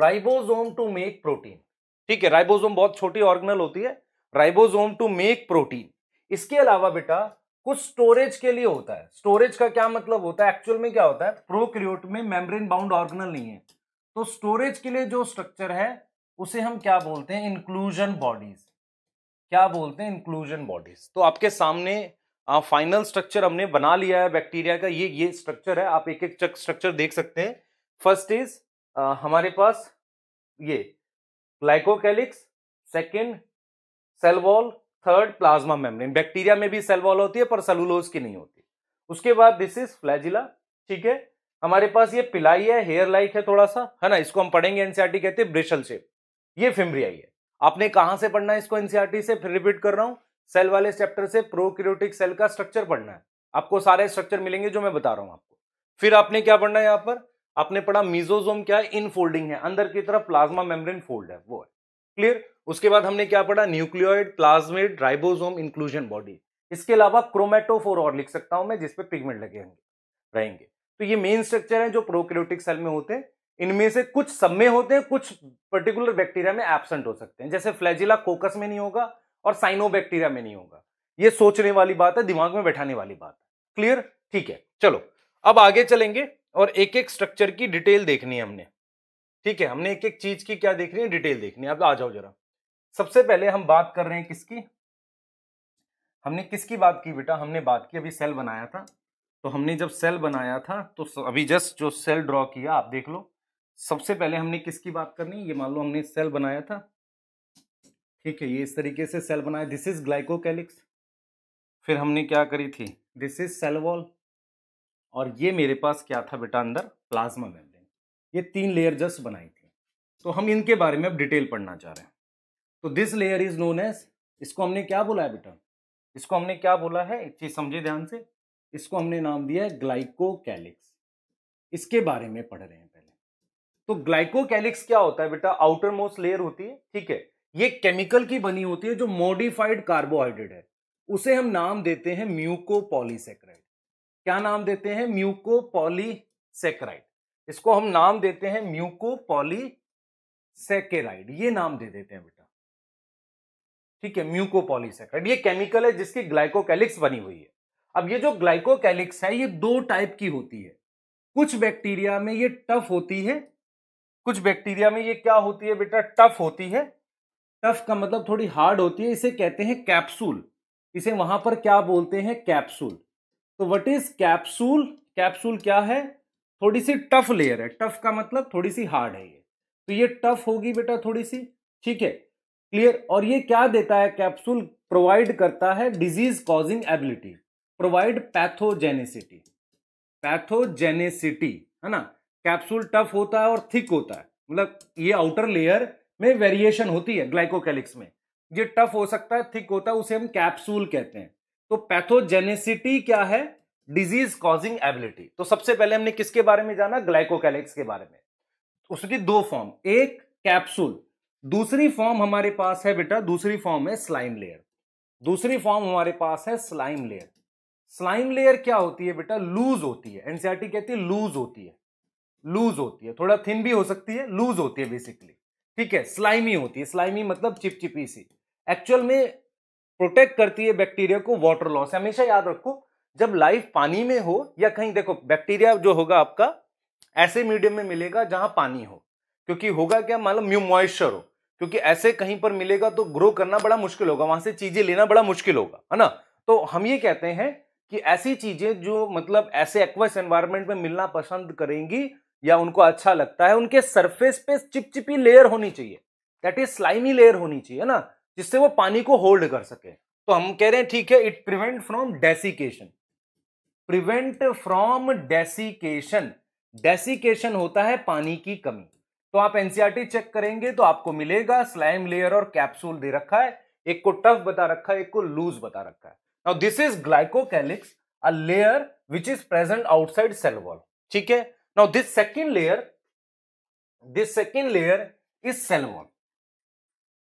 ribosome to make protein ठीक है राइबोसोम बहुत छोटी ऑर्गनल होती है राइबोसोम टू मेक प्रोटीन इसके अलावा बेटा कुछ स्टोरेज के लिए होता है स्टोरेज का क्या मतलब होता है एक्चुअल में क्या होता है प्रोक्रियोट में मेम्ब्रेन बाउंड ऑर्गनल नहीं है तो स्टोरेज के लिए जो स्ट्रक्चर है उसे हम क्या बोलते हैं इंक्लूजन बॉडीज क्या बोलते हैं इंक्लूजन बॉडीज तो आपके सामने आ, फाइनल स्ट्रक्चर हमने बना लिया है बैक्टीरिया का ये ये स्ट्रक्चर है आप एक एक स्ट्रक्चर देख सकते हैं फर्स्ट इज हमारे पास ये glycocalyx second cell wall third plasma membrane bacteria में भी सेल वॉल होती है पर सेलुलोज की नहीं होती उसके बाद दिस इज फ्लैजिला ठीक है हमारे पास ये पिलाई है हेयर लाइक है थोड़ा सा है ना इसको हम पढ़ेंगे एनसीआरटी e कहते हैं ब्रेशल शेप ये फिम्ब्रियाई है आपने कहाँ से पढ़ना है इसको एनसीआरटी e से फिर रिपीट कर रहा हूँ सेल वाले चैप्टर से प्रोक्रियोटिक सेल का स्ट्रक्चर पढ़ना है आपको सारे स्ट्रक्चर मिलेंगे जो मैं बता रहा हूँ आपको फिर आपने क्या पढ़ना है यहाँ पर आपने पढ़ा मीजोजोम क्या है इन फोल्डिंग है अंदर की तरफ प्लाज्मा मेम्ब्रेन फोल्ड है वो है क्लियर उसके बाद हमने क्या पढ़ा nucleoid plasmid ribosome inclusion body इसके अलावा क्रोमेटोफोर और लिख सकता हूं मैं जिसपे पिगमेंट लगे होंगे रहेंगे तो ये मेन स्ट्रक्चर है जो प्रोक्रियोटिक सेल में होते हैं इनमें से कुछ सब में होते हैं कुछ पर्टिकुलर बैक्टीरिया में एबसेंट हो सकते हैं जैसे फ्लैजिला कोकस में नहीं होगा और साइनो बैक्टीरिया में नहीं होगा ये सोचने वाली बात है दिमाग में बैठाने वाली बात है क्लियर ठीक है चलो अब आगे चलेंगे और एक एक स्ट्रक्चर की डिटेल देखनी है हमने ठीक है हमने एक एक चीज की क्या देखनी है डिटेल देखनी है आप आ जाओ जरा सबसे पहले हम बात कर रहे हैं किसकी हमने किसकी बात की बेटा हमने बात की अभी सेल बनाया था तो हमने जब सेल बनाया था तो अभी जस्ट जो सेल ड्रॉ किया आप देख लो सबसे पहले हमने किसकी बात करनी ये मान लो हमने सेल बनाया था ठीक है ये इस तरीके से सेल बनाया दिस इज ग्लाइकोकैलिक्स फिर हमने क्या करी थी दिस इज सेल वॉल और ये मेरे पास क्या था बेटा अंदर प्लाज्मा में ये तीन लेयर जस्ट बनाई थी तो हम इनके बारे में अब डिटेल पढ़ना चाह रहे हैं तो this layer is known as इसको हमने क्या बोला है बेटा इसको हमने क्या बोला है एक चीज समझे ध्यान से इसको हमने नाम दिया है ग्लाइकोकैलिक्स इसके बारे में पढ़ रहे हैं पहले तो ग्लाइकोकैलिक्स क्या होता है बेटा आउटर मोस्ट लेयर होती है ठीक है ये केमिकल की बनी होती है जो मॉडिफाइड कार्बोहाइड्रेट है उसे हम नाम देते हैं म्यूको पॉलीसेक्राइड क्या नाम देते हैं म्यूको पॉलीसेक्राइड इसको हम नाम देते हैं म्यूकोपॉलीसेकेराइड ये नाम दे देते हैं बेटा ठीक है म्यूकोपॉलीसेकेराइड ये केमिकल है जिसकी ग्लाइकोकैलिक्स बनी हुई है अब ये जो ग्लाइकोकैलिक्स है ये दो टाइप की होती है कुछ बैक्टीरिया में ये टफ होती है कुछ बैक्टीरिया में ये क्या होती है बेटा टफ होती है टफ का मतलब थोड़ी हार्ड होती है इसे कहते हैं कैप्सूल इसे वहां पर क्या बोलते हैं कैप्सूल तो व्हाट इज कैप्सूल कैप्सूल क्या है थोड़ी सी टफ लेयर है टफ का मतलब थोड़ी सी हार्ड है ये तो ये टफ होगी बेटा थोड़ी सी ठीक है क्लियर और ये क्या देता है कैप्सूल प्रोवाइड करता है disease causing ability provide pathogenicity pathogenicity है ना कैप्सूल टफ होता है और थिक होता है मतलब ये आउटर लेयर में वेरिएशन होती है ग्लाइकोकैलिक्स में ये टफ हो सकता है थिक होता है उसे हम कैप्सूल कहते हैं तो पैथोजेनेसिटी क्या है डिजीज कॉजिंग एबिलिटी तो सबसे पहले हमने किसके बारे में जाना ग्लाइकोकैलेक्स के बारे में उसकी दो फॉर्म एक कैप्सूल दूसरी फॉर्म हमारे पास है बेटा दूसरी फॉर्म है स्लाइम लेयर दूसरी फॉर्म हमारे पास है स्लाइम लेयर स्लाइम लेयर क्या होती है बेटा लूज होती है एनसीआरटी e कहती है लूज होती है लूज होती है थोड़ा थिन भी हो सकती है लूज होती है बेसिकली ठीक है स्लाइमी होती है स्लाइमी मतलब चिपचिपी सी एक्चुअल में प्रोटेक्ट करती है बैक्टीरिया को वाटर लॉस हमेशा याद रखो जब लाइफ पानी में हो या कहीं देखो बैक्टीरिया जो होगा आपका ऐसे मीडियम में मिलेगा जहां पानी हो क्योंकि होगा क्या मान लो म्यू मॉइस्चर हो क्योंकि ऐसे कहीं पर मिलेगा तो ग्रो करना बड़ा मुश्किल होगा वहां से चीजें लेना बड़ा मुश्किल होगा है ना तो हम ये कहते हैं कि ऐसी चीजें जो मतलब ऐसे एक्वस एनवायरमेंट में मिलना पसंद करेंगी या उनको अच्छा लगता है उनके सरफेस पे चिपचिपी लेयर होनी चाहिए दैट इज स्लाइमी लेयर होनी चाहिए ना जिससे वो पानी को होल्ड कर सके तो हम कह रहे हैं ठीक है it prevent from desiccation prevent from desiccation desiccation होता है पानी की कमी तो आप एनसीआरटी चेक e करेंगे तो आपको मिलेगा स्लाइम लेयर और कैप्सूल दे रखा है एक को टफ बता रखा है एक को लूज बता रखा है now this is glycocalyx a layer which is present outside cell wall ठीक है now this second layer this second layer is cell wall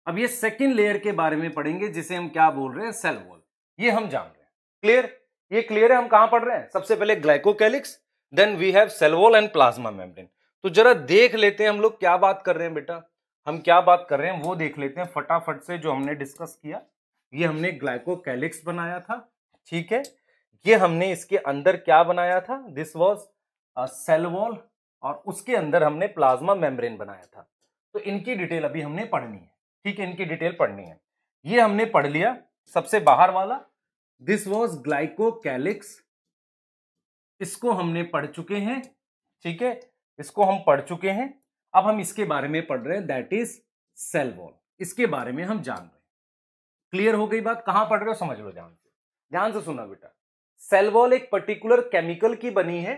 अब ये सेकेंड लेयर के बारे में पढ़ेंगे जिसे हम क्या बोल रहे हैं सेल वॉल ये हम जान रहे हैं क्लियर ये क्लियर है हम कहां पढ़ रहे हैं सबसे पहले glycocalyx then we have cell wall and plasma membrane तो जरा देख लेते हैं हम लोग क्या बात कर रहे हैं बेटा हम क्या बात कर रहे हैं वो देख लेते हैं फटाफट से जो हमने डिस्कस किया ये हमने ग्लाइकोकेलिक्स बनाया था ठीक है ये हमने इसके अंदर क्या बनाया था दिस वॉज सेल और उसके अंदर हमने प्लाज्मा मेम्ब्रेन बनाया था तो इनकी डिटेल अभी हमने पढ़नी है ठीक है इनकी डिटेल पढ़नी है ये हमने पढ़ लिया सबसे बाहर वाला दिस वॉज ग्लाइकोकैलिक्स इसको हमने पढ़ चुके हैं ठीक है इसको हम पढ़ चुके हैं अब हम इसके बारे में पढ़ रहे हैं दैट इज सेल वॉल इसके बारे में हम जान रहे हैं क्लियर हो गई बात कहां पढ़ रहे हो समझ लो ध्यान से ध्यान से सुना बेटा सेल वॉल एक पर्टिकुलर केमिकल की बनी है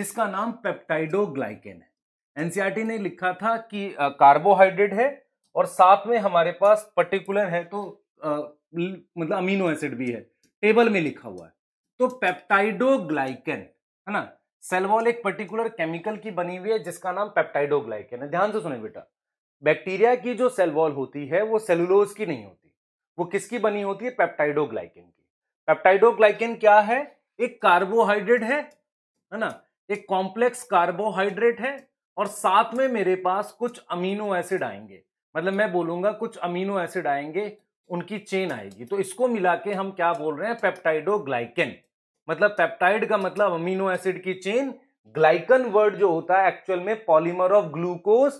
जिसका नाम पेप्टाइडोग्लाइकेन है एनसीआरटी e ने लिखा था कि कार्बोहाइड्रेट है और साथ में हमारे पास पर्टिकुलर है तो आ, मतलब अमीनो एसिड भी है टेबल में लिखा हुआ है तो पेप्टाइडोग्लाइकन है ना सेलवॉल एक पर्टिकुलर केमिकल की बनी हुई है जिसका नाम पेप्टाइडोग्लाइकन है ध्यान से सुने बेटा बैक्टीरिया की जो सेलवॉल होती है वो सेलुलोज की नहीं होती वो किसकी बनी होती है पेप्टाइडोग्लाइकन की पेप्टाइडोग्लाइकन क्या है एक कार्बोहाइड्रेट है है ना एक कॉम्प्लेक्स कार्बोहाइड्रेट है और साथ में मेरे पास कुछ अमीनो एसिड आएंगे मतलब मैं बोलूंगा कुछ अमीनो एसिड आएंगे उनकी चेन आएगी तो इसको मिला के हम क्या बोल रहे हैं पेप्टाइडोग्लाइकन मतलब पेप्टाइड का मतलब अमीनो एसिड की चेन ग्लाइकन वर्ड जो होता है एक्चुअल में पॉलीमर ऑफ ग्लूकोज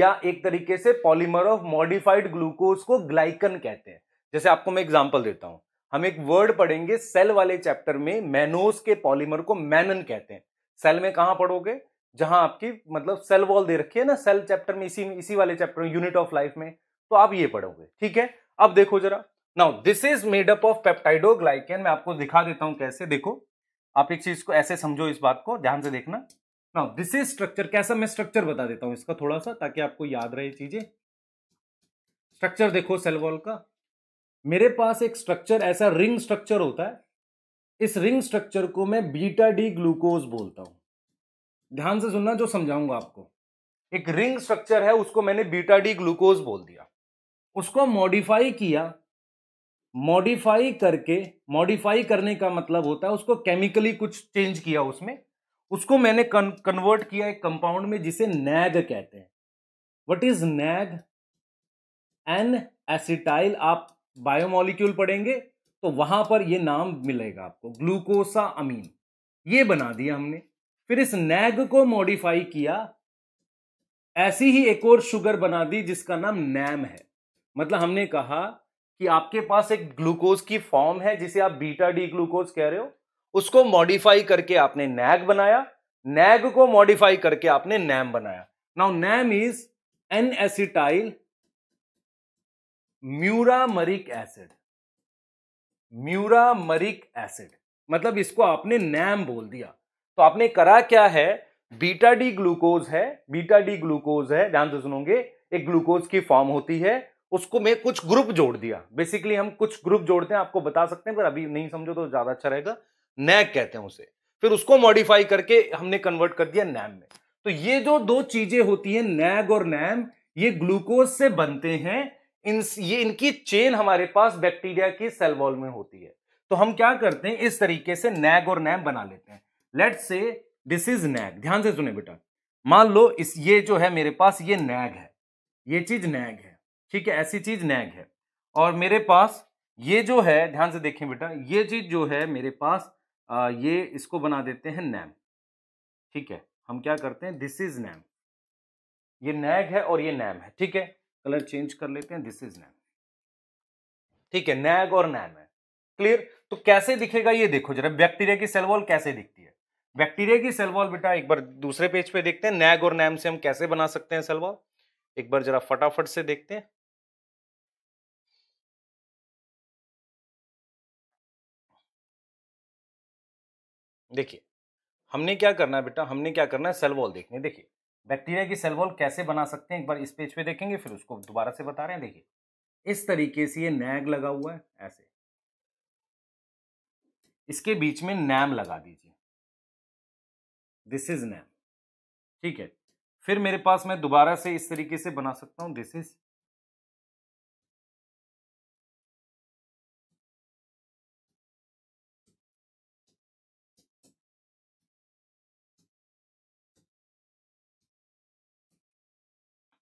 या एक तरीके से पॉलीमर ऑफ मॉडिफाइड ग्लूकोज को ग्लाइकन कहते हैं जैसे आपको मैं एग्जांपल देता हूं हम एक वर्ड पढ़ेंगे सेल वाले चैप्टर में मैनोस के पॉलीमर को मैनन कहते हैं सेल में कहां पढ़ोगे जहां आपकी मतलब सेल वॉल दे रखी है ना सेल चैप्टर में इसी इसी वाले चैप्टर में यूनिट ऑफ लाइफ में तो आप ये पढ़ोगे ठीक है अब देखो जरा now this is made up of peptidoglycan मैं आपको दिखा देता हूं कैसे देखो आप एक चीज को ऐसे समझो इस बात को ध्यान से देखना नाउ दिस इज स्ट्रक्चर कैसा मैं स्ट्रक्चर बता देता हूं इसका थोड़ा सा ताकि आपको याद रहे चीजें स्ट्रक्चर देखो सेलवॉल का मेरे पास एक स्ट्रक्चर ऐसा रिंग स्ट्रक्चर होता है इस रिंग स्ट्रक्चर को मैं बीटा डी ग्लूकोज बोलता हूं ध्यान से सुनना जो समझाऊंगा आपको एक रिंग स्ट्रक्चर है उसको मैंने बीटा डी ग्लूकोज बोल दिया उसको मॉडिफाई किया मॉडिफाई करके मॉडिफाई करने का मतलब होता है उसको केमिकली कुछ चेंज किया उसमें उसको मैंने कन्वर्ट किया एक कंपाउंड में जिसे नैग कहते हैं what is NAG N acetyl आप बायोमोलिक्यूल पढ़ेंगे तो वहां पर ये नाम मिलेगा आपको ग्लूकोसा अमीन ये बना दिया हमने फिर इस नैग को मॉडिफाई किया ऐसी ही एक और शुगर बना दी जिसका नाम नैम है मतलब हमने कहा कि आपके पास एक ग्लूकोज की फॉर्म है जिसे आप बीटा डी ग्लूकोज कह रहे हो उसको मॉडिफाई करके आपने नैग बनाया नैग को मॉडिफाई करके आपने नैम बनाया now NAM is N acetyl muramic acid muramic acid मतलब इसको आपने नैम बोल दिया तो आपने करा क्या है बीटा डी ग्लूकोज है बीटा डी ग्लूकोज है ध्यान से सुनोगे एक ग्लूकोज की फॉर्म होती है उसको मैं कुछ ग्रुप जोड़ दिया बेसिकली हम कुछ ग्रुप जोड़ते हैं आपको बता सकते हैं पर अभी नहीं समझो तो ज्यादा अच्छा रहेगा नैक कहते हैं उसे फिर उसको मॉडिफाई करके हमने कन्वर्ट कर दिया नैम में तो ये जो दो चीजें होती है नैग और नैम ये ग्लूकोज से बनते हैं इन ये इनकी चेन हमारे पास बैक्टीरिया की सेल वॉल में होती है तो हम क्या करते हैं इस तरीके से नैग और नैम बना लेते हैं लेट से दिस इज नैग ध्यान से सुने बेटा मान लो इस ये जो है मेरे पास ये नैग है ये चीज नैग है ठीक है ऐसी चीज नैग है और मेरे पास ये जो है ध्यान से देखें बेटा ये चीज जो है मेरे पास आ, ये इसको बना देते हैं नैम ठीक है हम क्या करते हैं दिस इज नैम ये नैग है और ये नैम है ठीक है कलर चेंज कर लेते हैं दिस इज नैम ठीक है नैग और नैम है क्लियर तो कैसे दिखेगा ये देखो जरा बैक्टीरिया की सेलवॉल कैसे दिखती है बैक्टीरिया की सेलवॉल बेटा एक बार दूसरे पेज पे देखते हैं नैग और नैम से हम कैसे बना सकते हैं सेलवॉल एक बार जरा फटाफट से देखते हैं देखिए हमने क्या करना है बेटा हमने क्या करना है सेल वॉल देखनी देखिए बैक्टीरिया की सेल वॉल कैसे बना सकते हैं एक बार इस पेज पे देखेंगे फिर उसको दोबारा से बता रहे हैं देखिए इस तरीके से ये नैग लगा हुआ है ऐसे इसके बीच में नैम लगा दीजिए दिस इज नैम ठीक है फिर मेरे पास मैं दोबारा से इस तरीके से बना सकता हूं दिस इज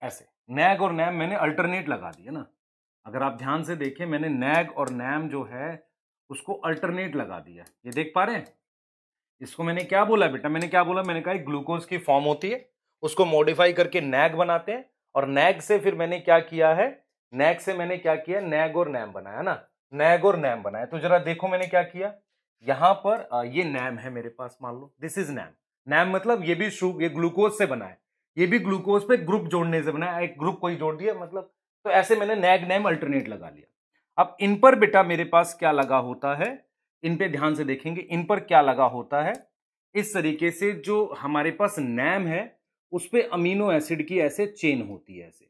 ऐसे नैग और नैम मैंने अल्टरनेट लगा दिया ना अगर आप ध्यान से देखें मैंने नैग और नैम जो है उसको अल्टरनेट लगा दिया ये देख पा रहे हैं इसको मैंने क्या बोला बेटा मैंने क्या बोला मैंने कहा एक ग्लूकोज की फॉर्म होती है उसको मॉडिफाई करके नैग बनाते हैं और नैग से फिर मैंने क्या किया है नैग से मैंने क्या किया नैग और नैम बनाया ना नैग और नैम बनाया तो जरा देखो मैंने क्या किया यहां पर ये नैम है मेरे पास मान लो दिस इज नैम नैम मतलब ये भी शुगर ये ग्लूकोज से बना है ये भी ग्लूकोज पे ग्रुप जोड़ने से बना एक ग्रुप कोई जोड़ दिया मतलब तो ऐसे मैंने नैग नैम अल्टरनेट लगा लिया अब इन पर बेटा मेरे पास क्या लगा होता है इन पे ध्यान से देखेंगे इन पर क्या लगा होता है इस तरीके से जो हमारे पास नैम है उस पर अमीनो एसिड की ऐसे चेन होती है ऐसे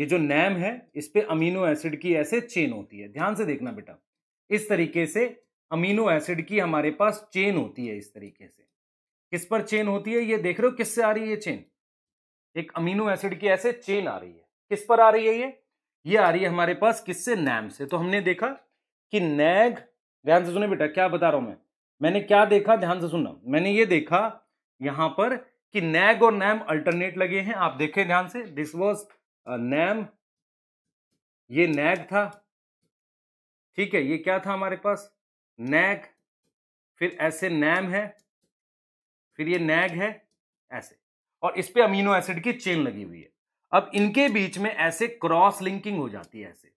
ये जो नैम है इस पर अमीनो एसिड की ऐसे चेन होती है ध्यान से देखना बेटा इस तरीके से अमीनो एसिड की हमारे पास चेन होती है इस तरीके से किस पर चेन होती है ये देख रहे हो किससे आ रही है चेन एक अमीनो एसिड की ऐसे चेन आ रही है किस पर आ रही है ये ये आ रही है हमारे पास किससे नैम से तो हमने देखा कि नैग ध्यान से सुने बेटा क्या बता रहा हूं मैं मैंने क्या देखा ध्यान से सुनना मैंने ये देखा यहां पर कि नैग और नैम अल्टरनेट लगे हैं आप देखें ध्यान से दिस वॉज uh, नैम ये नैग था ठीक है ये क्या था हमारे पास नैग फिर ऐसे नैम है फिर ये नैग है ऐसे और इस पे अमीनो एसिड की चेन लगी हुई है अब इनके बीच में ऐसे क्रॉस लिंकिंग हो जाती है ऐसे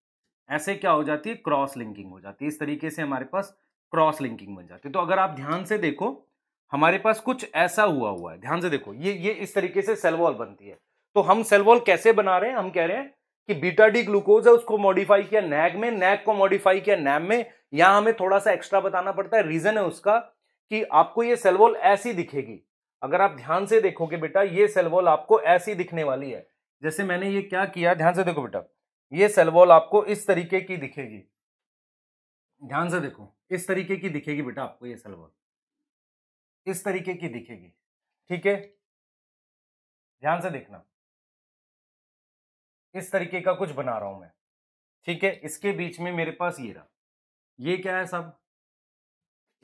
ऐसे क्या हो जाती है क्रॉस लिंकिंग हो जाती है इस तरीके से हमारे पास क्रॉस लिंकिंग बन जाती है तो अगर आप ध्यान से देखो हमारे पास कुछ ऐसा हुआ हुआ है ध्यान से देखो ये ये इस तरीके से सेलवॉल बनती है तो हम सेलवॉल कैसे बना रहे हैं हम कह रहे हैं कि बीटा डी ग्लूकोज है उसको मॉडिफाई किया नैग में नैग को मॉडिफाई किया नैम में यहां हमें थोड़ा सा एक्स्ट्रा बताना पड़ता है रीजन है उसका कि आपको ये सेलवॉल ऐसी दिखेगी अगर आप ध्यान से देखोगे बेटा ये सेल वॉल आपको ऐसी दिखने वाली है जैसे मैंने ये क्या किया ध्यान से देखो बेटा ये सेल वॉल आपको इस तरीके की दिखेगी ध्यान से देखो इस तरीके की दिखेगी बेटा आपको ये सेल वॉल इस तरीके की दिखेगी ठीक है ध्यान से देखना इस तरीके का कुछ बना रहा हूं मैं ठीक है इसके बीच में मेरे पास ये रहा ये क्या है सब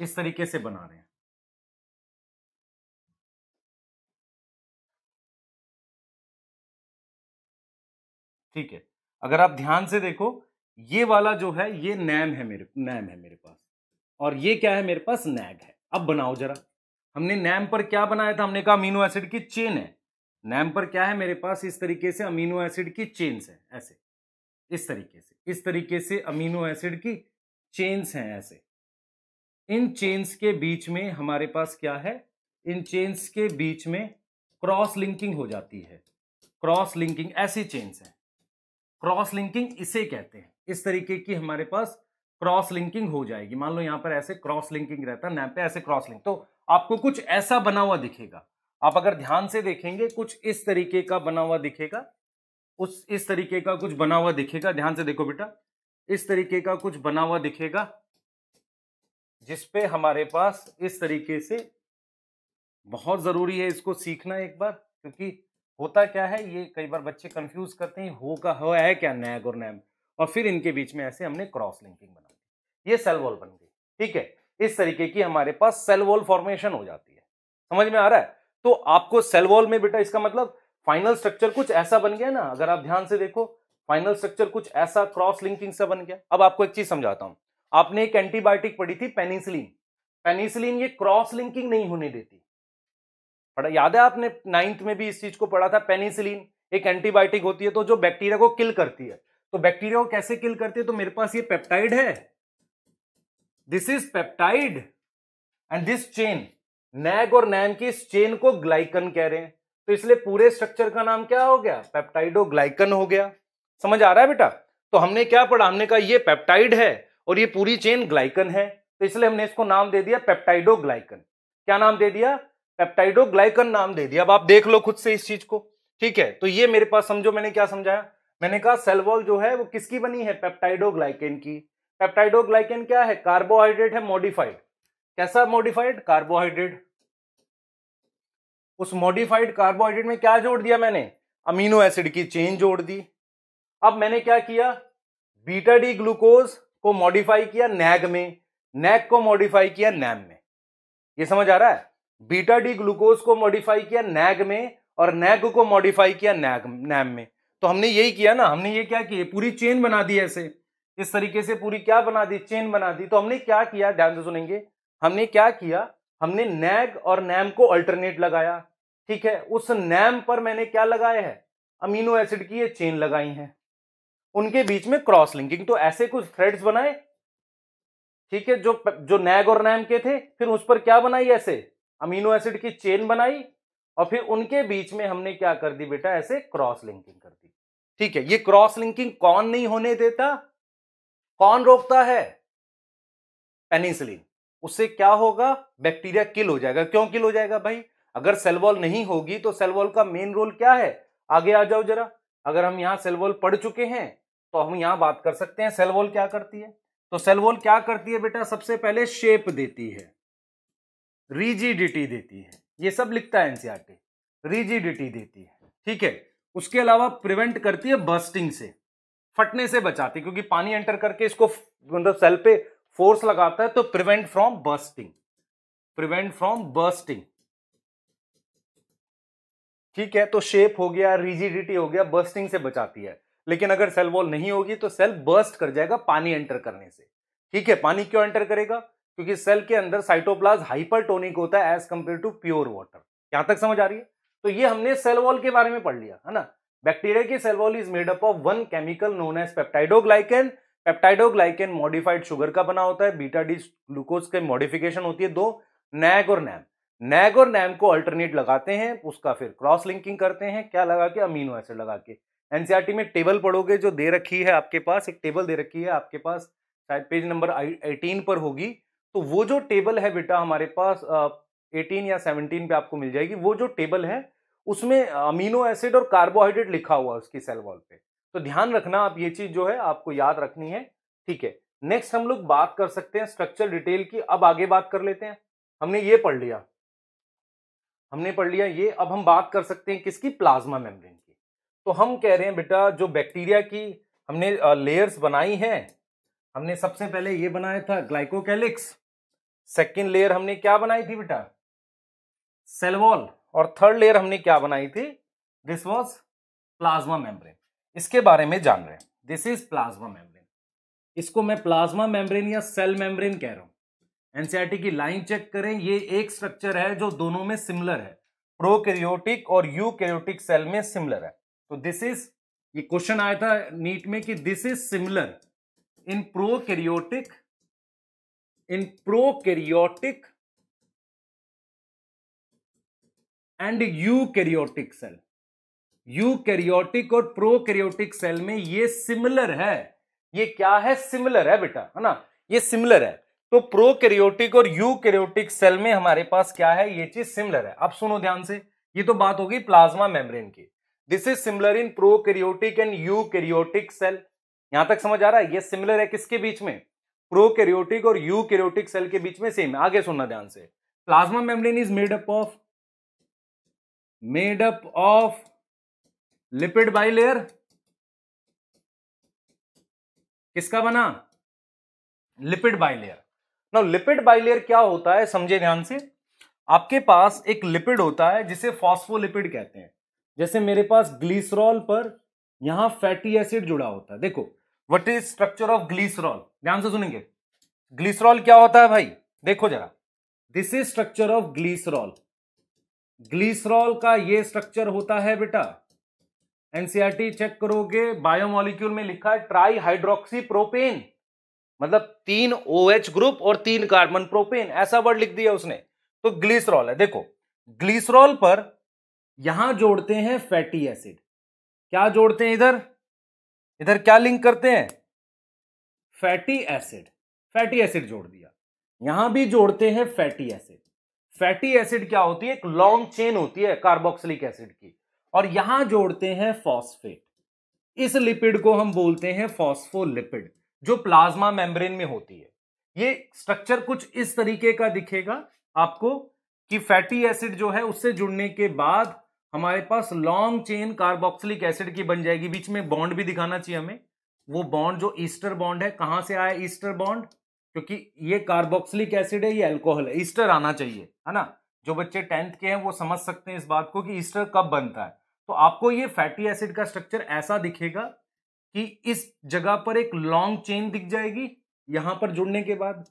इस तरीके से बना रहे हैं ठीक है अगर आप ध्यान से देखो ये वाला जो है ये नैम है मेरे नैम है मेरे पास और ये क्या है मेरे पास नैग है अब बनाओ जरा हमने नैम पर क्या बनाया था हमने कहा अमीनो एसिड की चेन है नैम पर क्या है मेरे पास इस तरीके से अमीनो एसिड की चेन्स है ऐसे इस तरीके से इस तरीके से अमीनो एसिड की चेन्स हैं ऐसे इन चेन्स के बीच में हमारे पास क्या है इन चेन्स के बीच में क्रॉस लिंकिंग हो जाती है क्रॉस लिंकिंग ऐसी चेन्स हैं क्रॉस लिंकिंग इसे कहते हैं इस तरीके की हमारे पास क्रॉस लिंकिंग हो जाएगी मान लो यहां पर ऐसे क्रॉस लिंकिंग रहता है पे ऐसे क्रॉस लिंक तो आपको कुछ ऐसा बना हुआ दिखेगा आप अगर ध्यान से देखेंगे कुछ इस तरीके का बना हुआ दिखेगा उस इस तरीके का कुछ बना हुआ दिखेगा ध्यान से देखो बेटा इस तरीके का कुछ बना हुआ दिखेगा जिसपे हमारे पास इस तरीके से बहुत जरूरी है इसको सीखना एक बार क्योंकि होता क्या है ये कई बार बच्चे कंफ्यूज करते हैं हो का हो है क्या नैग और नैम और फिर इनके बीच में ऐसे हमने क्रॉस लिंकिंग बना दी ये सेल वॉल बन गई ठीक है इस तरीके की हमारे पास सेल वॉल फॉर्मेशन हो जाती है समझ में आ रहा है तो आपको सेल वॉल में बेटा इसका मतलब फाइनल स्ट्रक्चर कुछ ऐसा बन गया ना अगर आप ध्यान से देखो फाइनल स्ट्रक्चर कुछ ऐसा क्रॉस लिंकिंग सा बन गया अब आपको एक चीज समझाता हूं आपने एक एंटीबायोटिक पढ़ी थी पेनिसिलिन पेनिसिलिन ये क्रॉस लिंकिंग नहीं होने देती पढ़ा याद है आपने नाइन्थ में भी इस चीज को पढ़ा था पेनिसिलिन एक एंटीबायोटिक होती है तो जो बैक्टीरिया को किल करती है तो बैक्टीरिया को कैसे किल करती है तो मेरे पास ये पेप्टाइड है this is peptide and this chain NAG और नैम की इस चेन को ग्लाइकन कह रहे हैं तो इसलिए पूरे स्ट्रक्चर का नाम क्या हो गया पेप्टाइडो ग्लाइकन हो गया समझ आ रहा है बेटा तो हमने क्या पढ़ा हमने कहा ये पेप्टाइड है और ये पूरी चेन ग्लाइकन है तो इसलिए हमने इसको नाम दे दिया पेप्टाइडो ग्लाइकन क्या नाम दे दिया पेप्टाइडोग्लाइकन नाम दे दिया अब आप देख लो खुद से इस चीज को ठीक है तो ये मेरे पास समझो मैंने क्या समझाया मैंने कहा सेलवॉल जो है वो किसकी बनी है पेप्टाइडोग्लाइकेन की पेप्टाइडोग्लाइकेन क्या है कार्बोहाइड्रेट है मॉडिफाइड कैसा मॉडिफाइड कार्बोहाइड्रेट उस मॉडिफाइड कार्बोहाइड्रेट में क्या जोड़ दिया मैंने अमीनो एसिड की चेन जोड़ दी अब मैंने क्या किया बीटा डी ग्लूकोज को मॉडिफाई किया नैग में नैग को मॉडिफाई किया नैम में ये समझ आ रहा है बीटा डी ग्लूकोज को मॉडिफाई किया नैग में और नैग को मॉडिफाई किया नैग नैम में तो हमने यही किया ना हमने ये क्या किया पूरी चेन बना दी ऐसे इस तरीके से पूरी क्या बना दी चेन बना दी तो हमने क्या किया ध्यान से सुनेंगे हमने क्या किया हमने नैग और नैम को अल्टरनेट लगाया ठीक है उस नैम पर मैंने क्या लगाया है अमीनो एसिड की ये चेन लगाई है उनके बीच में क्रॉस लिंकिंग तो ऐसे कुछ थ्रेड्स बनाए ठीक है जो जो नैग और नैम के थे फिर उस पर क्या बनाई ऐसे अमीनो एसिड की चेन बनाई और फिर उनके बीच में हमने क्या कर दी बेटा ऐसे क्रॉस लिंकिंग कर दी ठीक है ये क्रॉस लिंकिंग कौन नहीं होने देता कौन रोकता है पेनिसिलिन उससे क्या होगा बैक्टीरिया किल हो जाएगा क्यों किल हो जाएगा भाई अगर सेलवॉल नहीं होगी तो सेलवॉल का मेन रोल क्या है आगे आ जाओ जरा अगर हम यहां सेलवॉल पढ़ चुके हैं तो हम यहां बात कर सकते हैं सेलवॉल क्या करती है तो सेलवॉल क्या करती है बेटा सबसे पहले शेप देती है रिजिडिटी देती है ये सब लिखता है एनसीआरटी रिजिडिटी देती है ठीक है उसके अलावा प्रिवेंट करती है बस्टिंग से फटने से बचाती है क्योंकि पानी एंटर करके इसको मतलब सेल पे फोर्स लगाता है तो prevent from bursting prevent from bursting ठीक है तो शेप हो गया रिजिडिटी हो गया बर्स्टिंग से बचाती है लेकिन अगर सेल वॉल नहीं होगी तो सेल बर्स्ट कर जाएगा पानी एंटर करने से ठीक है पानी क्यों एंटर करेगा क्योंकि सेल के अंदर साइटोप्लाज हाइपरटोनिक होता है as compare to pure water यहां तक समझ आ रही है तो ये हमने सेल वॉल के बारे में पढ़ लिया है ना बैक्टीरिया की cell wall is made up of one chemical known as peptidoglycan peptidoglycan modified sugar का बना होता है बीटा डी ग्लूकोज के मॉडिफिकेशन होती है दो नैग और नैम नैग और नैम को अल्टरनेट लगाते हैं उसका फिर क्रॉस लिंकिंग करते हैं क्या लगा के अमीनो एसिड लगा के एनसीआरटी e में टेबल पढ़ोगे जो दे रखी है आपके पास एक टेबल दे रखी है आपके पास शायद पेज नंबर एटीन पर होगी तो वो जो टेबल है बेटा हमारे पास एटीन या सेवनटीन पे आपको मिल जाएगी वो जो टेबल है उसमें अमीनो एसिड और कार्बोहाइड्रेट लिखा हुआ है उसकी सेल वॉल पे तो ध्यान रखना आप ये चीज जो है आपको याद रखनी है ठीक है नेक्स्ट हम लोग बात कर सकते हैं स्ट्रक्चर डिटेल की अब आगे बात कर लेते हैं हमने ये पढ़ लिया हमने पढ़ लिया ये अब हम बात कर सकते हैं किसकी प्लाज्मा मेम्ब्रेन की तो हम कह रहे हैं बेटा जो बैक्टीरिया की हमने लेयर्स बनाई हैं हमने सबसे पहले ये बनाया था ग्लाइकोकैलिक्स सेकेंड लेयर हमने क्या बनाई थी बेटा सेलवॉल और थर्ड लेयर हमने क्या बनाई थी दिस वॉज प्लाज्मा मेम्ब्रेन इसके बारे में जान रहे हैं दिस इज प्लाज्मा मेम्ब्रेन इसको मैं प्लाज्मा मेम्ब्रेन या सेल मेम्ब्रेन कह रहा हूं एनसीआरटी e की लाइन चेक करें ये एक स्ट्रक्चर है जो दोनों में सिमिलर है प्रोकैरियोटिक और यूकैरियोटिक सेल में सिमिलर है तो दिस इज ये क्वेश्चन आया था नीट में कि this is similar in prokaryotic in prokaryotic and eukaryotic cell eukaryotic और प्रोकैरियोटिक सेल में ये सिमिलर है ये क्या है सिमिलर है बेटा है ना ये सिमिलर है तो प्रोकैरियोटिक और यूकैरियोटिक सेल में हमारे पास क्या है ये चीज सिमिलर है अब सुनो ध्यान से ये तो बात होगी प्लाज्मा मेम्ब्रेन की this is similar in prokaryotic and eukaryotic cell यहां तक समझ आ रहा है ये सिमिलर है किसके बीच में कैरियोटिक और यू कैरियोटिक सेल के बीच में सेम आगे सुनना ध्यान से plasma membrane is made up of made up of lipid bilayer किसका बना lipid bilayer no lipid bilayer क्या होता है समझे ध्यान से आपके पास एक लिपिड होता है जिसे फॉस्फोलिपिड कहते हैं जैसे मेरे पास ग्लिसरॉल पर यहां फैटी एसिड जुड़ा होता है देखो what is structure of glycerol ध्यान से सुनेंगे ग्लिसरॉल क्या होता है भाई देखो जरा this is structure of glycerol glycerol का ये स्ट्रक्चर होता है बेटा एनसीआरटी चेक e करोगे बायोमोलिक्यूल में लिखा है ट्राई हाइड्रोक्सी प्रोपेन मतलब तीन ओ एच ग्रुप और तीन कार्बन प्रोपेन ऐसा वर्ड लिख दिया उसने तो ग्लिसरॉल है देखो ग्लिसरॉल पर यहां जोड़ते हैं फैटी एसिड क्या जोड़ते हैं इधर इधर क्या लिंक करते हैं फैटी एसिड फैटी एसिड जोड़ दिया यहां भी जोड़ते हैं फैटी एसिड फैटी एसिड क्या होती है एक लॉन्ग चेन होती है कार्बोक्सिलिक एसिड की और यहां जोड़ते हैं फॉस्फेट इस लिपिड को हम बोलते हैं फॉस्फोलिपिड जो प्लाज्मा मेम्ब्रेन में होती है ये स्ट्रक्चर कुछ इस तरीके का दिखेगा आपको कि फैटी एसिड जो है उससे जुड़ने के बाद हमारे पास लॉन्ग चेन कार्बोक्सिलिक एसिड की बन जाएगी बीच में बॉन्ड भी दिखाना चाहिए हमें वो बॉन्ड जो ईस्टर बॉन्ड है कहाँ से आया ईस्टर बॉन्ड क्योंकि ये कार्बोक्सिलिक एसिड है ये अल्कोहल है ईस्टर आना चाहिए है ना जो बच्चे टेंथ के हैं वो समझ सकते हैं इस बात को कि ईस्टर कब बनता है तो आपको ये फैटी एसिड का स्ट्रक्चर ऐसा दिखेगा कि इस जगह पर एक लॉन्ग चेन दिख जाएगी यहां पर जुड़ने के बाद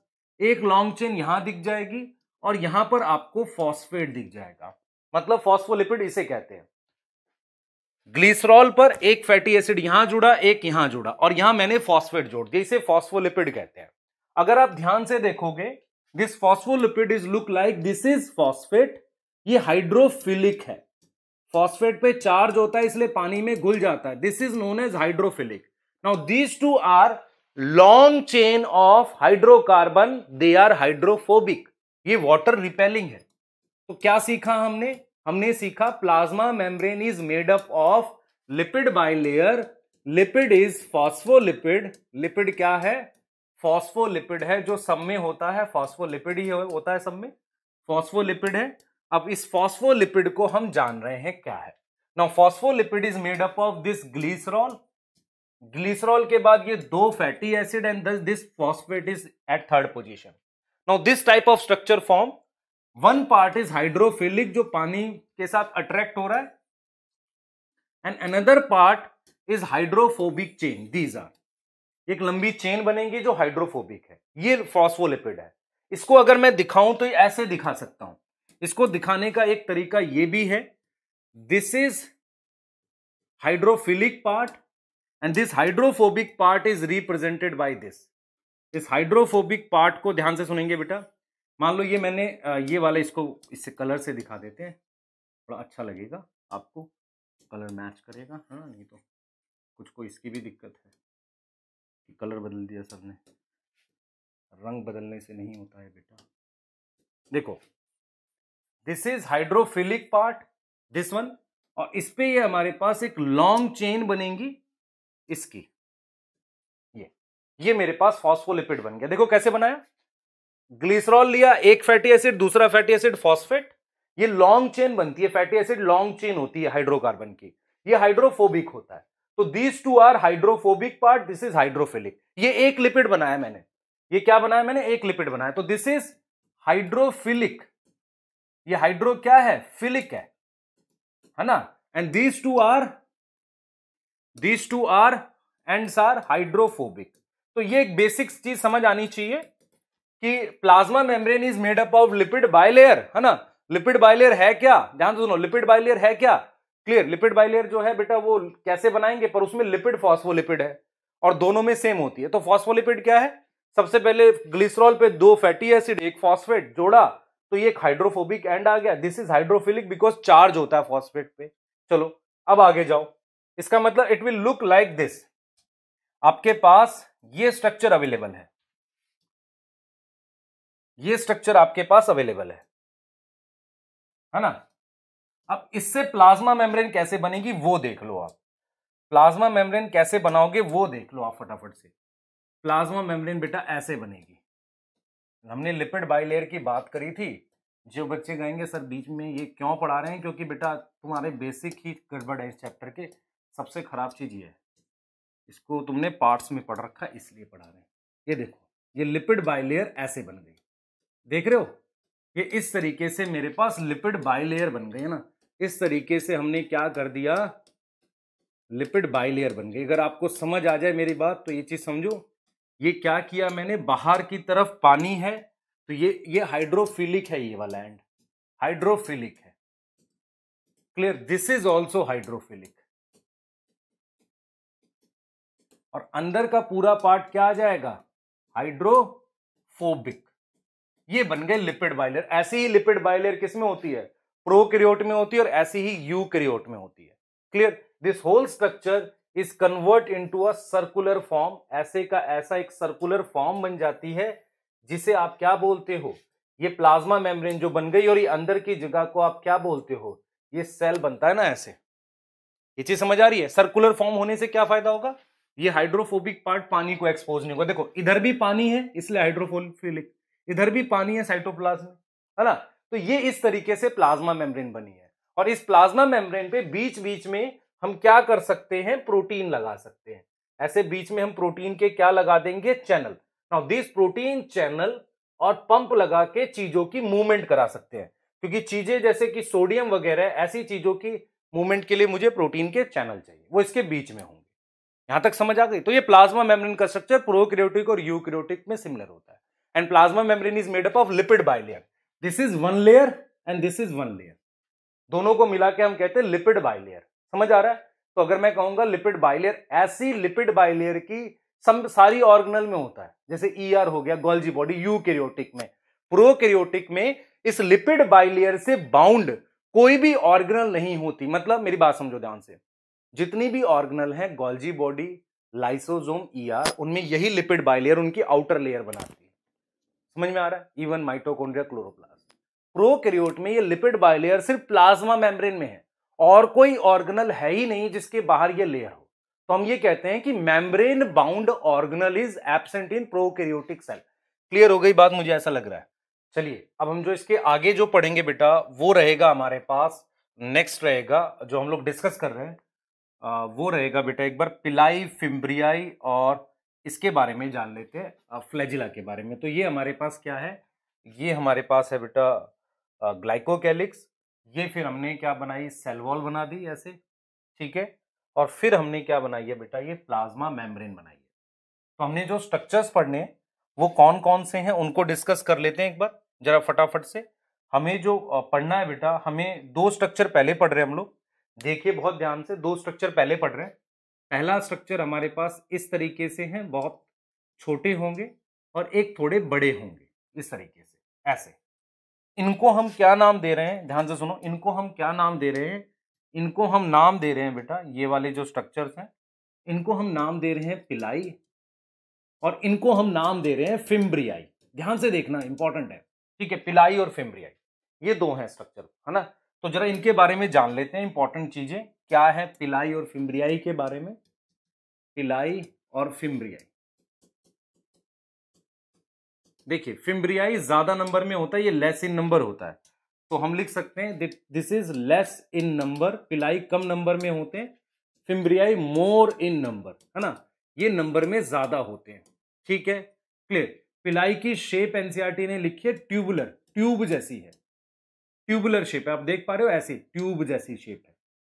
एक लॉन्ग चेन यहां दिख जाएगी और यहां पर आपको फॉस्फेट दिख जाएगा मतलब फॉस्फोलिपिड इसे कहते हैं ग्लिसरॉल पर एक फैटी एसिड यहां जुड़ा एक यहां जुड़ा और यहां मैंने फॉस्फेट जोड़ दिया इसे फॉस्फोलिपिड कहते हैं अगर आप ध्यान से देखोगे this phospholipid is look like this is phosphate ये हाइड्रोफिलिक है फॉस्फेट पे चार्ज होता है इसलिए पानी में घुल जाता है this is known as hydrophilic now these two are long chain of hydrocarbon they are hydrophobic ये वॉटर रिपेलिंग है तो क्या सीखा हमने हमने सीखा plasma membrane is made up of lipid layer lipid is phospholipid lipid क्या है फॉस्फोलिपिड है जो सब में होता है फॉस्फोलिपिड ही होता है सब में फॉस्फोलिपिड है अब इस फॉस्फोलिपिड को हम जान रहे हैं क्या है now phospholipid is made up of this glycerol glycerol के बाद ये दो fatty acid and this phosphate is at third position now this type of structure form one part is hydrophilic जो पानी के साथ अट्रैक्ट हो रहा है and another part is hydrophobic chain these are एक लंबी चेन बनेगी जो हाइड्रोफोबिक है ये फॉस्फोलिपिड है इसको अगर मैं दिखाऊं तो ऐसे दिखा सकता हूं इसको दिखाने का एक तरीका ये भी है this is hydrophilic part and this hydrophobic part is represented by this इस हाइड्रोफोबिक पार्ट को ध्यान से सुनेंगे बेटा मान लो ये मैंने ये वाला इसको इससे कलर से दिखा देते हैं थोड़ा अच्छा लगेगा आपको कलर मैच करेगा है ना नहीं तो कुछ को इसकी भी दिक्कत है कि कलर बदल दिया सबने रंग बदलने से नहीं होता है बेटा देखो this is hydrophilic part this one और इस पे ये हमारे पास एक लॉन्ग चेन बनेगी इसकी ये ये मेरे पास फॉस्फोलिपिड बन गया देखो कैसे बनाया ग्लिसरॉल लिया एक फैटी एसिड दूसरा फैटी एसिड फॉस्फेट ये लॉन्ग चेन बनती है फैटी एसिड लॉन्ग चेन होती है हाइड्रोकार्बन की ये हाइड्रोफोबिक होता है तो these two are hydrophobic part this is hydrophilic ये एक लिपिड बनाया मैंने ये क्या बनाया मैंने एक लिपिड बनाया तो दिस इज हाइड्रोफिलिक ये हाइड्रो क्या है फिलिक है है ना and these two are these two are and are hydrophobic तो ये एक बेसिक चीज समझ आनी चाहिए कि plasma membrane is made up of lipid bilayer है ना लिपिड बायलेयर है क्या ध्यान से सुनो लिपिड बायलेयर है क्या क्लियर लिपिड बायलेयर जो है बेटा वो कैसे बनाएंगे पर उसमें लिपिड फॉस्फोलिपिड है और दोनों में सेम होती है तो फॉस्फोलिपिड क्या है सबसे पहले ग्लिसरॉल पे दो फैटी एसिड एक फॉस्फेट जोड़ा तो ये हाइड्रोफोबिक एंड आ गया this is hydrophilic because charge होता है फॉस्फेट पे चलो अब आगे जाओ इसका मतलब it will look like this आपके पास ये स्ट्रक्चर अवेलेबल है ये स्ट्रक्चर आपके पास अवेलेबल है है ना अब इससे प्लाज्मा मेम्ब्रेन कैसे बनेगी वो देख लो आप प्लाज्मा मेम्ब्रेन कैसे बनाओगे वो देख लो आप फटाफट से प्लाज्मा मेम्ब्रेन बेटा ऐसे बनेगी हमने लिपिड बाईलेयर की बात करी थी जो बच्चे कहेंगे सर बीच में ये क्यों पढ़ा रहे हैं क्योंकि बेटा तुम्हारे बेसिक ही गड़बड़ है इस चैप्टर के सबसे खराब चीज़ ये है इसको तुमने पार्ट्स में पढ़ रखा इसलिए पढ़ा रहे हैं ये देखो ये लिपिड बाईलेयर ऐसे बन गई देख रहे हो ये इस तरीके से मेरे पास लिपिड बाइलेयर बन गए ना इस तरीके से हमने क्या कर दिया लिपिड बाईलेयर बन गई अगर आपको समझ आ जाए मेरी बात तो ये चीज़ समझो ये क्या किया मैंने बाहर की तरफ पानी है तो ये ये हाइड्रोफिलिक है ये वाला एंड हाइड्रोफिलिक है clear this is also hydrophilic और अंदर का पूरा पार्ट क्या आ जाएगा हाइड्रोफोबिक ये बन गए लिपिड बाइलेयर ऐसी ही लिपिड बाइलेयर किस में होती है प्रोक्रियोट में होती है और ऐसी ही क्रियोट में होती है clear this whole structure is convert into a circular form ऐसे का ऐसा एक सर्कुलर फॉर्म बन जाती है जिसे आप क्या बोलते हो ये प्लाज्मा मेम्ब्रेन जो बन गई और ये अंदर की जगह को आप क्या बोलते हो ये सेल बनता है ना ऐसे ये चीज समझ आ रही है सर्कुलर फॉर्म होने से क्या फायदा होगा ये हाइड्रोफोबिक पार्ट पानी को एक्सपोज नहीं होगा देखो इधर भी पानी है इसलिए हाइड्रोफोबिक इधर भी पानी है साइटोप्लाज्म है ना तो ये इस तरीके से प्लाज्मा मेम्ब्रेन बनी है और इस प्लाज्मा मेम्ब्रेन पे बीच बीच में हम क्या कर सकते हैं प्रोटीन लगा सकते हैं ऐसे बीच में हम प्रोटीन के क्या लगा देंगे channel now this protein channel और पंप लगा के चीजों की मूवमेंट करा सकते हैं क्योंकि चीजें जैसे कि सोडियम वगैरह ऐसी चीजों की मूवमेंट के लिए मुझे प्रोटीन के चैनल चाहिए वो इसके बीच में होंगे यहां तक समझ आ गई तो ये प्लाज्मा मेम्ब्रेन का स्ट्रक्चर प्रोक्रियोटिक और यूक्रियोटिक में सिमिलर होता है and plasma membrane is made up of lipid bilayer this is one layer and this is one layer दोनों को मिला के हम कहते हैं लिपिड बाइलेयर समझ आ रहा है तो अगर मैं कहूंगा लिपिड बाइलेयर ऐसी लिपिड बायलेयर की सम सारी ऑर्गेनल में होता है जैसे ई e ER हो गया गोल्जी बॉडी यू यूकैरियोटिक में प्रो प्रोकैरियोटिक में इस लिपिड बाइलेयर से बाउंड कोई भी ऑर्गनल नहीं होती मतलब मेरी बात समझो ध्यान से जितनी भी ऑर्गनल है Golgi body lysosome E ER, उनमें यही लिपिड बायलेयर उनकी आउटर लेयर बनाती है समझ में आ रहा है इवन माइटोकॉन्ड्रिया क्लोरोप्लास्ट प्रोकैरियोट में ये लिपिड बायलेयर सिर्फ प्लाज्मा मेम्ब्रेन में है और कोई ऑर्गनल है ही नहीं जिसके बाहर ये लेयर हो तो हम ये कहते हैं कि membrane bound organelle is absent in prokaryotic cell clear हो गई बात मुझे ऐसा लग रहा है चलिए अब हम जो इसके आगे जो पढ़ेंगे बेटा वो रहेगा हमारे पास नेक्स्ट रहेगा जो हम लोग डिस्कस कर रहे हैं वो रहेगा बेटा एक बार पिलाई फिम्ब्रियाई और इसके बारे में जान लेते हैं फ्लैजिला के बारे में तो ये हमारे पास क्या है ये हमारे पास है बेटा ग्लाइकोकैलिक्स ये फिर हमने क्या बनाई सेलवॉल बना दी ऐसे ठीक है और फिर हमने क्या बनाई है बेटा ये प्लाज्मा मेम्ब्रेन बनाई है तो हमने जो स्ट्रक्चर्स पढ़ने वो कौन कौन से हैं उनको डिस्कस कर लेते हैं एक बार जरा फटाफट से हमें जो पढ़ना है बेटा हमें दो स्ट्रक्चर पहले पढ़ रहे हैं हम लोग देखिए बहुत ध्यान से दो स्ट्रक्चर पहले पढ़ रहे हैं पहला स्ट्रक्चर हमारे पास इस तरीके से है बहुत छोटे होंगे और एक थोड़े बड़े होंगे इस तरीके से ऐसे इनको हम क्या नाम दे रहे हैं ध्यान से सुनो इनको हम क्या नाम दे रहे हैं इनको हम नाम दे रहे हैं बेटा ये वाले जो स्ट्रक्चर्स हैं इनको हम नाम दे रहे हैं पिलाई और इनको हम नाम दे रहे हैं फिम्ब्रियाई ध्यान से देखना इंपॉर्टेंट है ठीक है पिलाई और फिम्ब्रियाई ये दो हैं स्ट्रक्चर है ना तो जरा इनके बारे में जान लेते हैं इंपॉर्टेंट चीजें क्या है पिलाई और फिम्ब्रियाई के बारे में पिलाई और फिम्ब्रियाई देखिए फिम्ब्रियाई ज्यादा नंबर में होता है ये लेस इन नंबर होता है तो हम लिख सकते हैं this is less in number pili कम नंबर में होते हैं फिम्ब्रियाई मोर इन नंबर है ना ये नंबर में ज्यादा होते हैं ठीक है क्लियर पिलाई की शेप एनसीआरटी e ने लिखी है ट्यूबुलर ट्यूब जैसी है ट्यूबुलर शेप है आप देख पा रहे हो ऐसी ट्यूब जैसी शेप है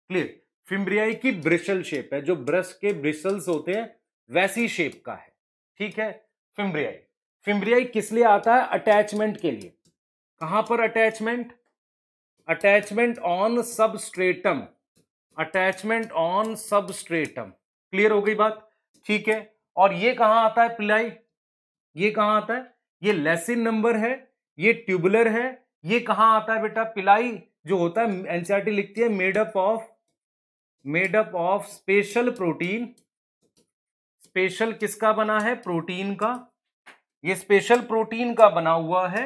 क्लियर फिम्ब्रियाई की ब्रिशल शेप है जो ब्रश के ब्रिसल्स होते हैं वैसी शेप का है ठीक है फिम्ब्रियाई फिम्ब्रियाई किस लिए आता है अटैचमेंट के लिए कहां पर attachment attachment on stratum attachment on stratum clear हो गई बात ठीक है और ये कहां आता है पिलाई ये कहां आता है ये लेसिन नंबर है ये ट्यूबुलर है ये कहां आता है बेटा पिलाई जो होता है एनसीआरटी e लिखती है made up of made up of special protein special किसका बना है प्रोटीन का ये स्पेशल प्रोटीन का बना हुआ है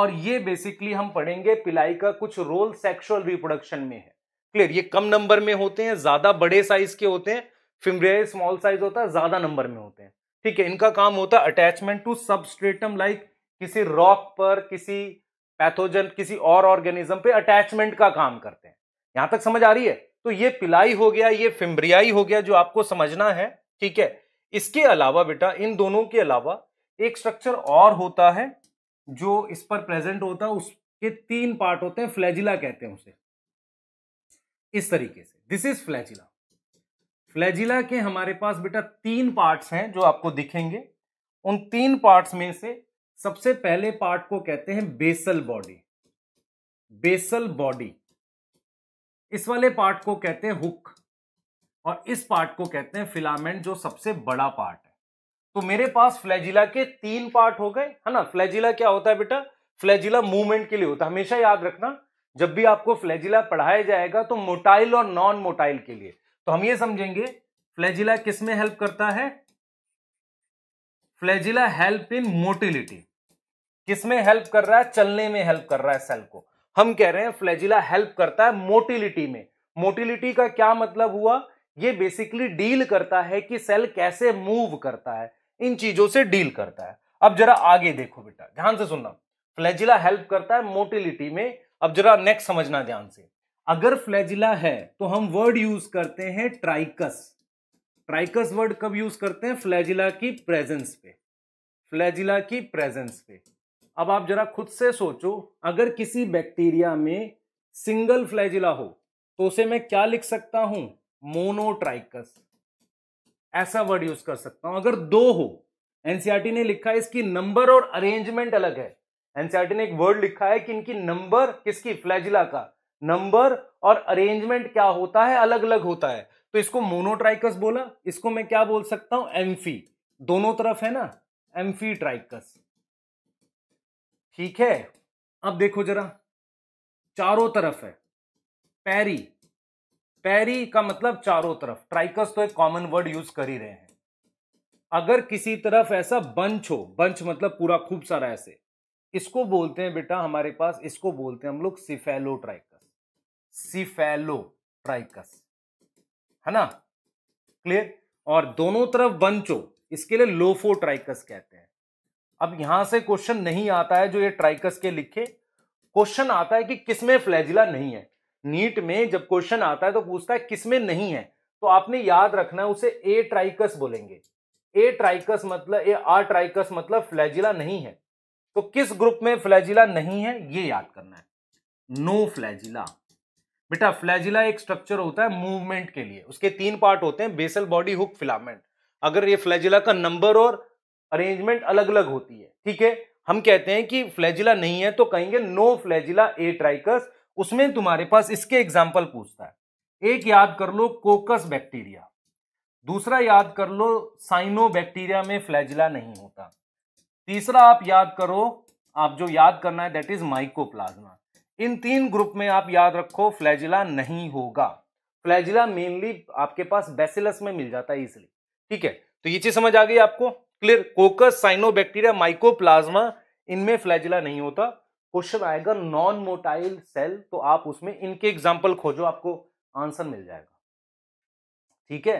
और ये बेसिकली हम पढ़ेंगे पिलाई का कुछ रोल सेक्सुअल रिप्रोडक्शन में है क्लियर ये कम नंबर में होते हैं ज्यादा बड़े साइज के होते हैं फिमरे स्मॉल साइज होता है ज्यादा नंबर में होते हैं ठीक है इनका काम होता है अटैचमेंट टू सबस्ट्रेटम लाइक किसी रॉक पर किसी पैथोजन किसी और ऑर्गेनिज्म पे अटैचमेंट का काम करते हैं यहां तक समझ आ रही है तो ये पिलाई हो गया ये फिम्ब्रियाई हो गया जो आपको समझना है ठीक है इसके अलावा बेटा इन दोनों के अलावा एक स्ट्रक्चर और होता है जो इस पर प्रेजेंट होता है उसके तीन पार्ट होते हैं फ्लैजिला कहते हैं उसे इस तरीके से दिस इज फ्लैजिला फ्लैजिला के हमारे पास बेटा तीन पार्ट्स हैं जो आपको दिखेंगे उन तीन पार्ट्स में से सबसे पहले पार्ट को कहते हैं बेसल बॉडी बेसल बॉडी इस वाले पार्ट को कहते हैं हुक और इस पार्ट को कहते हैं फिलामेंट जो सबसे बड़ा पार्ट है तो मेरे पास फ्लैजिला के तीन पार्ट हो गए है ना फ्लैजिला क्या होता है बेटा फ्लैजिला मूवमेंट के लिए होता है हमेशा याद रखना जब भी आपको फ्लैजिला पढ़ाया जाएगा तो मोटाइल और नॉन मोटाइल के लिए तो हम ये समझेंगे फ्लैजिला किस में हेल्प करता है फ्लैजिला हेल्प इन मोटिलिटी किस में हेल्प कर रहा है चलने में हेल्प कर रहा है सेल को हम कह रहे हैं फ्लैजिला हेल्प करता है मोटिलिटी में मोटिलिटी का क्या मतलब हुआ ये बेसिकली डील करता है कि सेल कैसे मूव करता है इन चीजों से डील करता है अब जरा आगे देखो बेटा ध्यान से सुनना फ्लैजिला हेल्प करता है मोटिलिटी में अब जरा नेक्स्ट समझना ध्यान से अगर फ्लैजिला है तो हम वर्ड यूज करते हैं ट्राइकस ट्राइकस वर्ड कब यूज करते हैं फ्लैजिला की प्रेजेंस पे फ्लैजिला की प्रेजेंस पे अब आप जरा खुद से सोचो अगर किसी बैक्टीरिया में सिंगल फ्लैजिला हो तो उसे मैं क्या लिख सकता हूं मोनोट्राइकस ऐसा वर्ड यूज कर सकता हूं अगर दो हो एनसीआरटी ने लिखा है इसकी नंबर और अरेंजमेंट अलग है एनसीआरटी ने एक वर्ड लिखा है कि इनकी नंबर किसकी फ्लैजिला का नंबर और अरेंजमेंट क्या होता है अलग अलग होता है तो इसको मोनोट्राइकस बोला इसको मैं क्या बोल सकता हूं एम्फी दोनों तरफ है ना एम्फी ट्राइकस ठीक है अब देखो जरा चारों तरफ है पैरी पैरी का मतलब चारों तरफ ट्राइकस तो एक कॉमन वर्ड यूज कर ही रहे हैं अगर किसी तरफ ऐसा बंच हो बंच मतलब पूरा खूब सारा ऐसे इसको बोलते हैं बेटा हमारे पास इसको बोलते हैं हम लोग सिफेलो ट्राइकस सिफेलो ट्राइकस है ना क्लियर और दोनों तरफ बंच हो इसके लिए लोफो ट्राइकस कहते हैं अब यहां से क्वेश्चन नहीं आता है जो ये ट्राइकस के लिखे क्वेश्चन आता है कि किसमें फ्लैजिला नहीं है नीट में जब क्वेश्चन आता है तो पूछता है किसमें नहीं है तो आपने याद रखना है उसे ए ट्राइकस बोलेंगे ए ट्राइकस मतलब ए आर ट्राइकस मतलब फ्लैजिला नहीं है तो किस ग्रुप में फ्लैजिला नहीं है ये याद करना है नो फ्लैजिला बेटा फ्लैजिला एक स्ट्रक्चर होता है मूवमेंट के लिए उसके तीन पार्ट होते हैं बेसल बॉडी हुक फिलामेंट अगर ये फ्लैजिला का नंबर और अरेंजमेंट अलग अलग होती है ठीक है हम कहते हैं कि फ्लैजिला नहीं है तो कहेंगे नो फ्लैजिला ए ट्राइकस उसमें तुम्हारे पास इसके एग्जाम्पल पूछता है एक याद कर लो कोकस बैक्टीरिया दूसरा याद कर लो साइनो बैक्टीरिया में फ्लैजिला नहीं होता तीसरा आप याद करो आप जो याद करना है दैट इज माइकोप्लाज्मा इन तीन ग्रुप में आप याद रखो फ्लैजिला नहीं होगा फ्लैजिला मेनली आपके पास बेसिलस में मिल जाता है इजिली ठीक है तो ये चीज समझ आ गई आपको क्लियर कोकस साइनोबैक्टीरिया माइकोप्लाज्मा इनमें फ्लैजिला नहीं होता क्वेश्चन आएगा नॉन मोटाइल सेल तो आप उसमें इनके एग्जाम्पल खोजो आपको आंसर मिल जाएगा ठीक है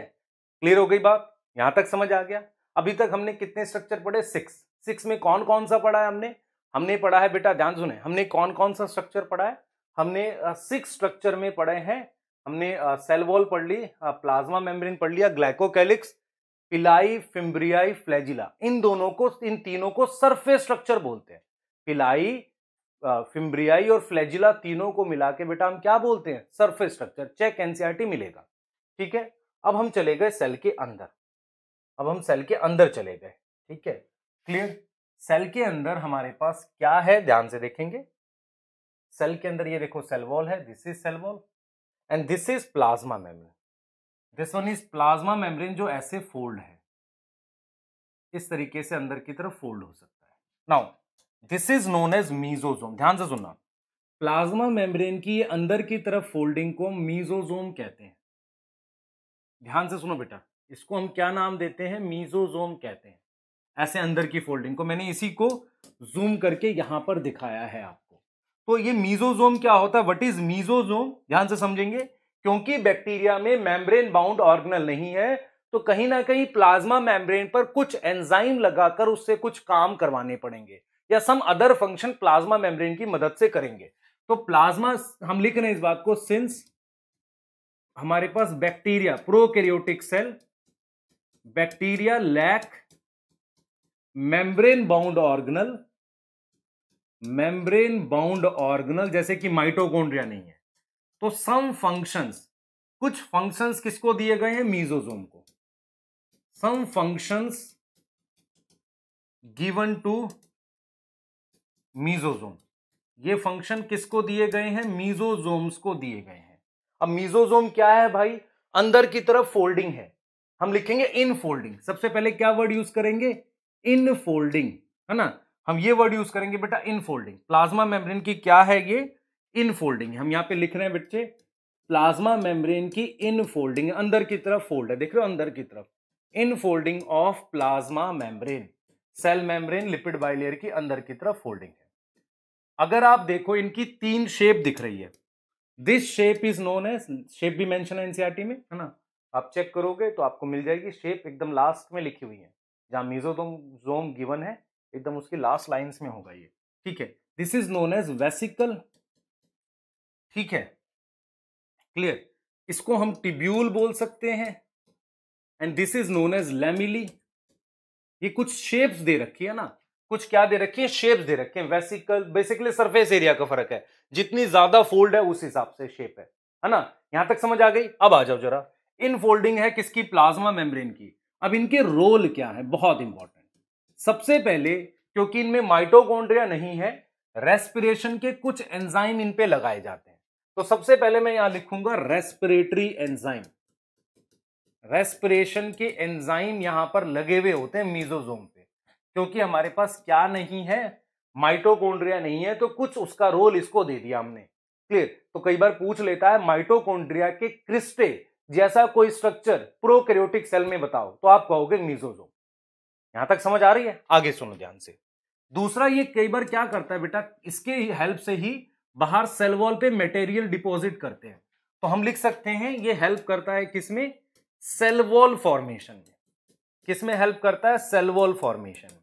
क्लियर हो गई बात यहां तक समझ आ गया अभी तक हमने कितने स्ट्रक्चर पढ़े सिक्स सिक्स में कौन कौन सा पढ़ा है हमने हमने पढ़ा है बेटा ध्यान सुने हमने कौन कौन सा स्ट्रक्चर पढ़ा है हमने सिक्स स्ट्रक्चर में पढ़े हैं हमने सेल वॉल पढ़ ली प्लाज्मा मेम्ब्रेन पढ़ लिया ग्लाइकोकैलिक्स पिलाई फिम्ब्रियाई फ्लैजिला इन दोनों को इन तीनों को सरफेस स्ट्रक्चर बोलते हैं पिलाई फिम्ब्रियाई और फ्लैजिला तीनों को मिला के बेटा हम क्या बोलते हैं सरफेस स्ट्रक्चर चेक एनसीआरटी मिलेगा ठीक है अब हम चले गए सेल के अंदर अब हम सेल के अंदर चले गए ठीक है क्लियर सेल के अंदर हमारे पास क्या है ध्यान से देखेंगे सेल के अंदर ये देखो सेल वॉल है this is cell wall and this is plasma membrane this one is plasma membrane जो ऐसे फोल्ड है इस तरीके से अंदर की तरफ फोल्ड हो सकता है now this is known as mesosome ध्यान से सुनना प्लाज्मा मेम्ब्रेन की अंदर की तरफ फोल्डिंग को मीजोजोम कहते हैं ध्यान से सुनो बेटा इसको हम क्या नाम देते हैं मीजोजोम कहते हैं ऐसे अंदर की फोल्डिंग को मैंने इसी को जूम करके यहां पर दिखाया है आपको तो ये मीजोजोम क्या होता है व्हाट इज मीजोजोम ध्यान से समझेंगे क्योंकि बैक्टीरिया में मेम्ब्रेन बाउंड ऑर्गेनल नहीं है तो कहीं ना कहीं प्लाज्मा मेम्ब्रेन पर कुछ एंजाइम लगाकर उससे कुछ काम करवाने पड़ेंगे या some other function plasma membrane की मदद से करेंगे तो प्लाज्मा हम लिख रहे हैं इस बात को सिंस हमारे पास bacteria prokaryotic cell bacteria lack membrane bound organelle membrane bound organelle जैसे कि माइटोकॉन्ड्रिया नहीं है तो सम फंक्शंस कुछ फंक्शंस किसको दिए गए हैं मीजोजोम को some functions given to mesosome ये फंक्शन किसको दिए गए हैं मीजोजोम्स को दिए गए हैं अब मीजोजोम क्या है भाई अंदर की तरफ फोल्डिंग है हम लिखेंगे इन फोल्डिंग सबसे पहले क्या वर्ड यूज करेंगे इन फोल्डिंग है ना हम ये वर्ड यूज करेंगे बेटा इन फोल्डिंग प्लाज्मा मेम्ब्रेन की क्या है ये इन फोल्डिंग हम यहाँ पे लिख रहे हैं बच्चे प्लाज्मा मेम्ब्रेन की इन फोल्डिंग अंदर की तरफ फोल्ड है देख रहे हो अंदर की तरफ infolding of plasma membrane cell membrane lipid bilayer की अंदर की तरफ फोल्डिंग है अगर आप देखो इनकी तीन शेप दिख रही है this shape is known as shape भी मैंशन है एनसीईआरटी e में है ना आप चेक करोगे तो आपको मिल जाएगी शेप एकदम लास्ट में लिखी हुई है जहाँ मीजोदोम जोम गिवन है एकदम उसकी लास्ट लाइन्स में होगा ये ठीक है this is known as vesicle ठीक है क्लियर इसको हम टिब्यूल बोल सकते हैं and this is known as lamellae ये कुछ शेप्स दे रखी है ना कुछ क्या दे रखी है शेप्स दे रखे हैं वेसिकल बेसिकली सरफेस एरिया का फर्क है जितनी ज्यादा फोल्ड है उस हिसाब से शेप है है ना यहां तक समझ आ गई अब आ जाओ जरा इन फोल्डिंग है किसकी प्लाज्मा मेम्ब्रेन की अब इनके रोल क्या है बहुत इंपॉर्टेंट सबसे पहले क्योंकि इनमें माइटोकॉन्ड्रिया नहीं है रेस्पिरेशन के कुछ एंजाइम इन पे लगाए जाते हैं तो सबसे पहले मैं यहां लिखूंगा रेस्पिरेटरी एंजाइम रेस्पिरेशन के एंजाइम यहां पर लगे हुए होते हैं मीजोजोम पे क्योंकि हमारे पास क्या नहीं है माइटोकॉन्ड्रिया नहीं है तो कुछ उसका रोल इसको दे दिया हमने क्लियर तो कई बार पूछ लेता है माइटोकॉन्ड्रिया के क्रिस्टे जैसा कोई स्ट्रक्चर प्रोकैरियोटिक सेल में बताओ तो आप कहोगे मीजोजोम यहां तक समझ आ रही है आगे सुनो ध्यान से दूसरा ये कई बार क्या करता है बेटा इसके हेल्प से ही बाहर सेल वॉल पे मटेरियल डिपॉजिट करते हैं तो हम लिख सकते हैं ये हेल्प करता है किसमें सेल वॉल फॉर्मेशन में किसमें हेल्प करता है सेल वॉल फॉर्मेशन में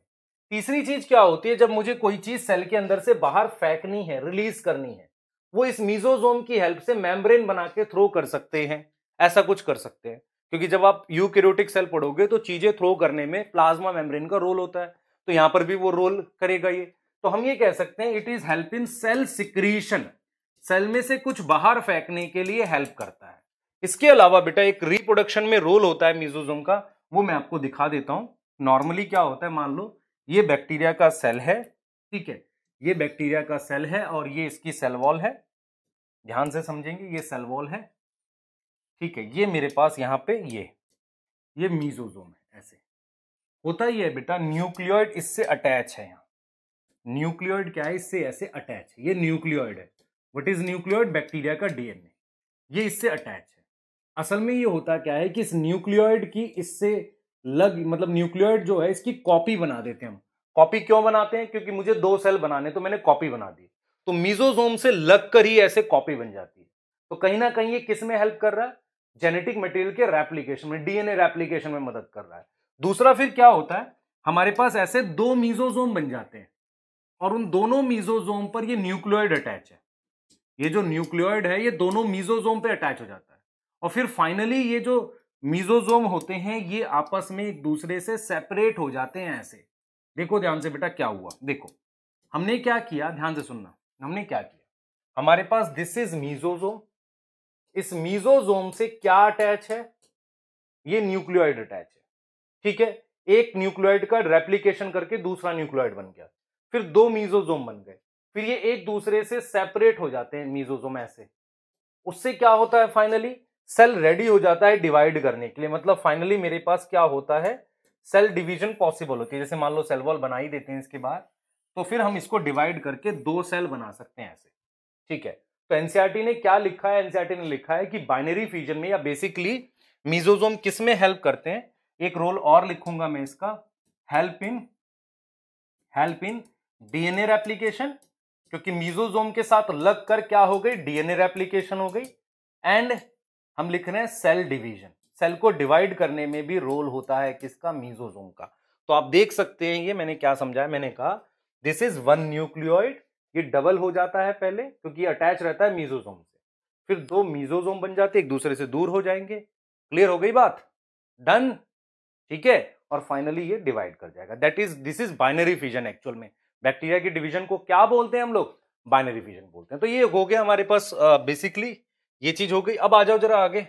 तीसरी चीज क्या होती है जब मुझे कोई चीज सेल के अंदर से बाहर फेंकनी है रिलीज करनी है वो इस मीजोजोम की हेल्प से मेम्ब्रेन बना के थ्रो कर सकते हैं ऐसा कुछ कर सकते हैं क्योंकि जब आप यूकेरियोटिक सेल पढ़ोगे तो चीजें थ्रो करने में प्लाज्मा मेम्ब्रेन का रोल होता है तो यहां पर भी वो रोल करेगा ये तो हम ये कह सकते हैं it is help in cell secretion cell में से कुछ बाहर फेंकने के लिए हेल्प करता है इसके अलावा बेटा एक रिप्रोडक्शन में रोल होता है मीजोजोम का वो मैं आपको दिखा देता हूं नॉर्मली क्या होता है मान लो ये बैक्टीरिया का सेल है ठीक है ये बैक्टीरिया का सेल है और ये इसकी सेल वॉल है ध्यान से समझेंगे ये सेल वॉल है ठीक है ये मेरे पास यहाँ पे ये ये मीजोजोम है ऐसे होता ही है बेटा न्यूक्लियोइड इससे अटैच है यहाँ न्यूक्लियोइड क्या है इससे ऐसे अटैच है ये न्यूक्लियोइड है वट इज न्यूक्लियोइड बैक्टीरिया का डीएनए ये इससे अटैच है असल में ये होता क्या है कि इस न्यूक्लियोइड की इससे लग मतलब न्यूक्लियोइड जो है इसकी कॉपी बना देते हैं हम कॉपी क्यों बनाते हैं क्योंकि मुझे दो सेल बनाने तो मैंने कॉपी बना दी तो मीजोजोम से लग कर ही ऐसे कॉपी बन जाती है तो कहीं ना कहीं ये किस में हेल्प कर रहा है जेनेटिक मटेरियल के रेप्लीकेशन में डीएनए रेप्लीकेशन में मदद कर रहा है दूसरा फिर क्या होता है हमारे पास ऐसे दो मीजोजोम बन जाते हैं और उन दोनों मीजोजोम पर ये न्यूक्लियोइड अटैच है ये जो न्यूक्लियोइड है ये दोनों मीजोजोम पे अटैच हो जाता है और फिर फाइनली ये जो मीजोजोम होते हैं ये आपस में एक दूसरे से सेपरेट हो जाते हैं ऐसे देखो ध्यान से बेटा क्या हुआ देखो हमने क्या किया ध्यान से सुनना हमने क्या किया हमारे पास दिस इज मीजोजोम इस मीजोजोम से क्या अटैच है ये न्यूक्लियोइड अटैच है ठीक है एक न्यूक्लियोइड का रेप्लीकेशन करके दूसरा न्यूक्लियोइड बन गया फिर दो मीजोजोम बन गए फिर ये एक दूसरे से सेपरेट हो जाते हैं मीजोजोम ऐसे उससे क्या होता है फाइनली सेल रेडी हो जाता है डिवाइड करने के लिए मतलब फाइनली मेरे पास क्या होता है सेल डिवीजन पॉसिबल होती है जैसे मान लो सेल वॉल बना ही देते हैं इसके बाद तो फिर हम इसको डिवाइड करके दो सेल बना सकते हैं ऐसे ठीक है तो एनसीआरटी e ने क्या लिखा है एनसीआरटी e ने लिखा है कि बाइनरी फ्यूजन में या बेसिकली मीजोजोम किस में हेल्प करते हैं एक रोल और लिखूंगा मैं इसका help in help in DNA replication क्योंकि मीजोजोम के साथ लग कर क्या हो गई डीएनए रेप्लीकेशन हो गई एंड हम लिख रहे हैं सेल डिवीजन सेल को डिवाइड करने में भी रोल होता है किसका मीजोजोम का तो आप देख सकते हैं ये मैंने क्या समझाया मैंने कहा दिस इज वन न्यूक्लियोइड ये डबल हो जाता है पहले क्योंकि ये अटैच रहता है मीजोजोम से फिर दो मीजोजोम बन जाते एक दूसरे से दूर हो जाएंगे क्लियर हो गई बात डन ठीक है और फाइनली ये डिवाइड कर जाएगा that is this is binary fission actual में बैक्टीरिया की डिवीजन को क्या बोलते हैं हम लोग बाइनरी डिवीजन बोलते हैं तो ये हो गया हमारे पास बेसिकली ये चीज हो गई अब आ जाओ जरा आगे